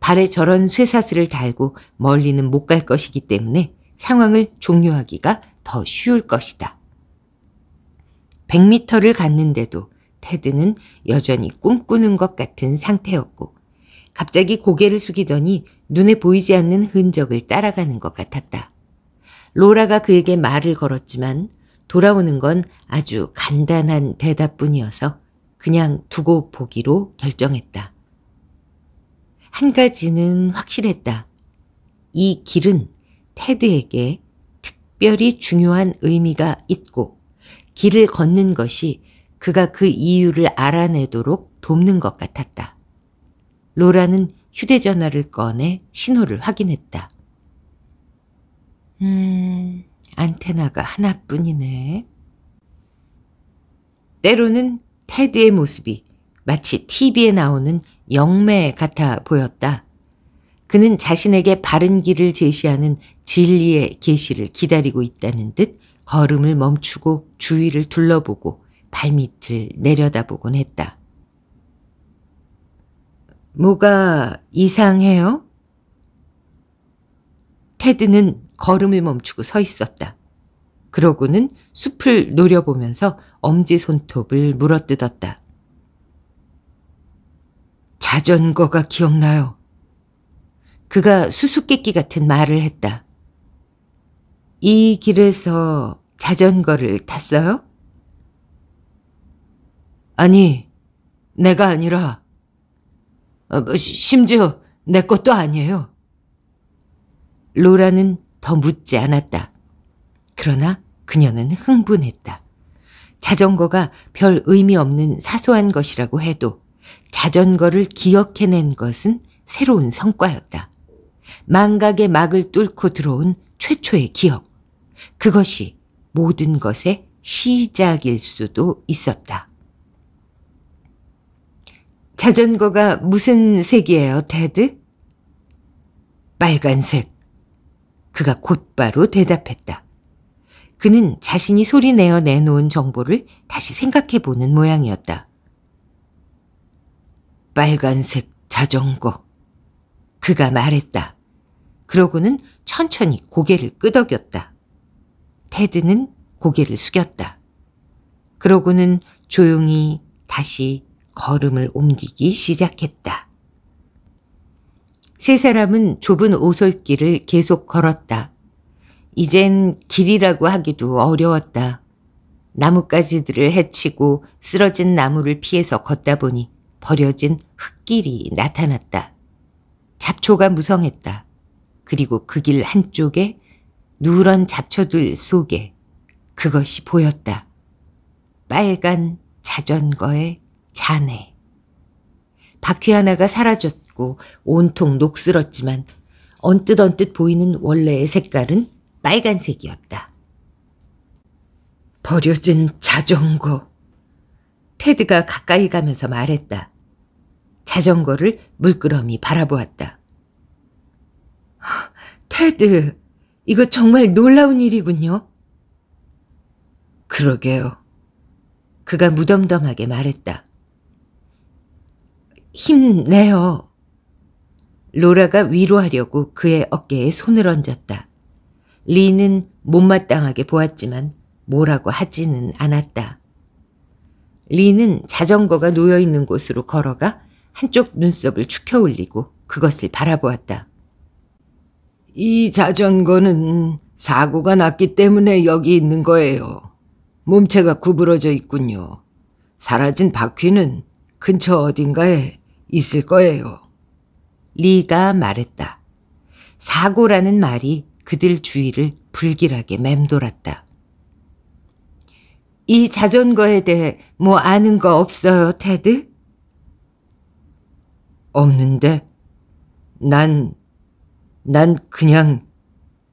발에 저런 쇠사슬을 달고 멀리는 못 갈 것이기 때문에 상황을 종료하기가 더 쉬울 것이다. 1 0 0미터를 갔는데도 테드는 여전히 꿈꾸는 것 같은 상태였고 갑자기 고개를 숙이더니 눈에 보이지 않는 흔적을 따라가는 것 같았다. 로라가 그에게 말을 걸었지만 돌아오는 건 아주 간단한 대답뿐이어서 그냥 두고 보기로 결정했다. 한 가지는 확실했다. 이 길은 테드에게 특별히 중요한 의미가 있고 길을 걷는 것이 그가 그 이유를 알아내도록 돕는 것 같았다. 로라는 휴대전화를 꺼내 신호를 확인했다. 음. 안테나가 하나뿐이네. 때로는 테드의 모습이 마치 TV에 나오는 영매 같아 보였다. 그는 자신에게 바른 길을 제시하는 진리의 계시를 기다리고 있다는 듯 걸음을 멈추고 주위를 둘러보고 발밑을 내려다보곤 했다. 뭐가 이상해요? 테드는 걸음을 멈추고 서 있었다. 그러고는 숲을 노려보면서 엄지손톱을 물어뜯었다. 자전거가 기억나요. 그가 수수께끼 같은 말을 했다. 이 길에서 자전거를 탔어요? 아니, 내가 아니라, 어, 뭐, 심지어 내 것도 아니에요. 로라는 더 묻지 않았다. 그러나 그녀는 흥분했다. 자전거가 별 의미 없는 사소한 것이라고 해도 자전거를 기억해낸 것은 새로운 성과였다. 망각의 막을 뚫고 들어온 최초의 기억. 그것이 모든 것의 시작일 수도 있었다. 자전거가 무슨 색이에요, 테드? 빨간색. 그가 곧바로 대답했다. 그는 자신이 소리내어 내놓은 정보를 다시 생각해 보는 모양이었다. 빨간색 자전거. 그가 말했다. 그러고는 천천히 고개를 끄덕였다. 테드는 고개를 숙였다. 그러고는 조용히 다시 걸음을 옮기기 시작했다. 세 사람은 좁은 오솔길을 계속 걸었다. 이젠 길이라고 하기도 어려웠다. 나뭇가지들을 해치고 쓰러진 나무를 피해서 걷다 보니 버려진 흙길이 나타났다. 잡초가 무성했다. 그리고 그 길 한쪽에 누런 잡초들 속에 그것이 보였다. 빨간 자전거의 잔해. 바퀴 하나가 사라졌다. 짙고 온통 녹슬었지만 언뜻 언뜻 보이는 원래의 색깔은 빨간색이었다. 버려진 자전거. 테드가 가까이 가면서 말했다. 자전거를 물끄러미 바라보았다. 테드, 이거 정말 놀라운 일이군요. 그러게요. 그가 무덤덤하게 말했다. 힘내요. 로라가 위로하려고 그의 어깨에 손을 얹었다. 리는 못마땅하게 보았지만 뭐라고 하지는 않았다. 리는 자전거가 놓여 있는 곳으로 걸어가 한쪽 눈썹을 축혀 올리고 그것을 바라보았다. 이 자전거는 사고가 났기 때문에 여기 있는 거예요. 몸체가 구부러져 있군요. 사라진 바퀴는 근처 어딘가에 있을 거예요. 리가 말했다. 사고라는 말이 그들 주위를 불길하게 맴돌았다. 이 자전거에 대해 뭐 아는 거 없어요, 테드? 없는데, 난, 난 그냥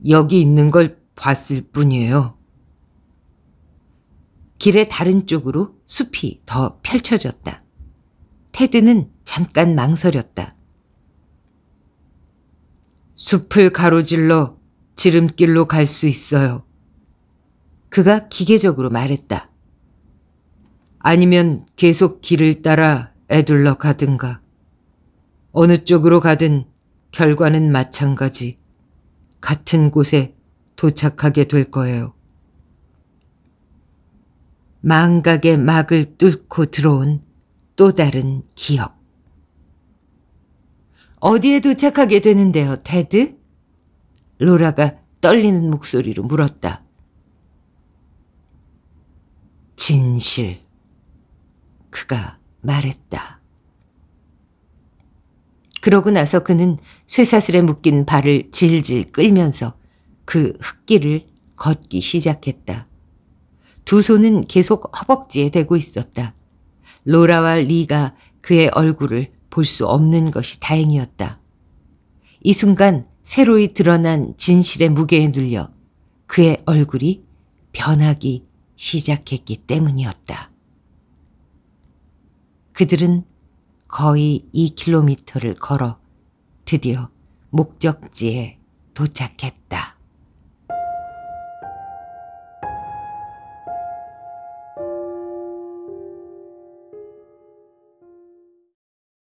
여기 있는 걸 봤을 뿐이에요. 길의 다른 쪽으로 숲이 더 펼쳐졌다. 테드는 잠깐 망설였다. 숲을 가로질러 지름길로 갈 수 있어요. 그가 기계적으로 말했다. 아니면 계속 길을 따라 애둘러 가든가. 어느 쪽으로 가든 결과는 마찬가지. 같은 곳에 도착하게 될 거예요. 망각의 막을 뚫고 들어온 또 다른 기억. 어디에 도착하게 되는데요, 테드? 로라가 떨리는 목소리로 물었다. 진실. 그가 말했다. 그러고 나서 그는 쇠사슬에 묶인 발을 질질 끌면서 그 흙길을 걷기 시작했다. 두 손은 계속 허벅지에 대고 있었다. 로라와 리가 그의 얼굴을 볼수 없는 것이 다행이었다. 이 순간 새로이 드러난 진실의 무게에 눌려 그의 얼굴이 변하기 시작했기 때문이었다. 그들은 거의 2km를 걸어 드디어 목적지에 도착했다.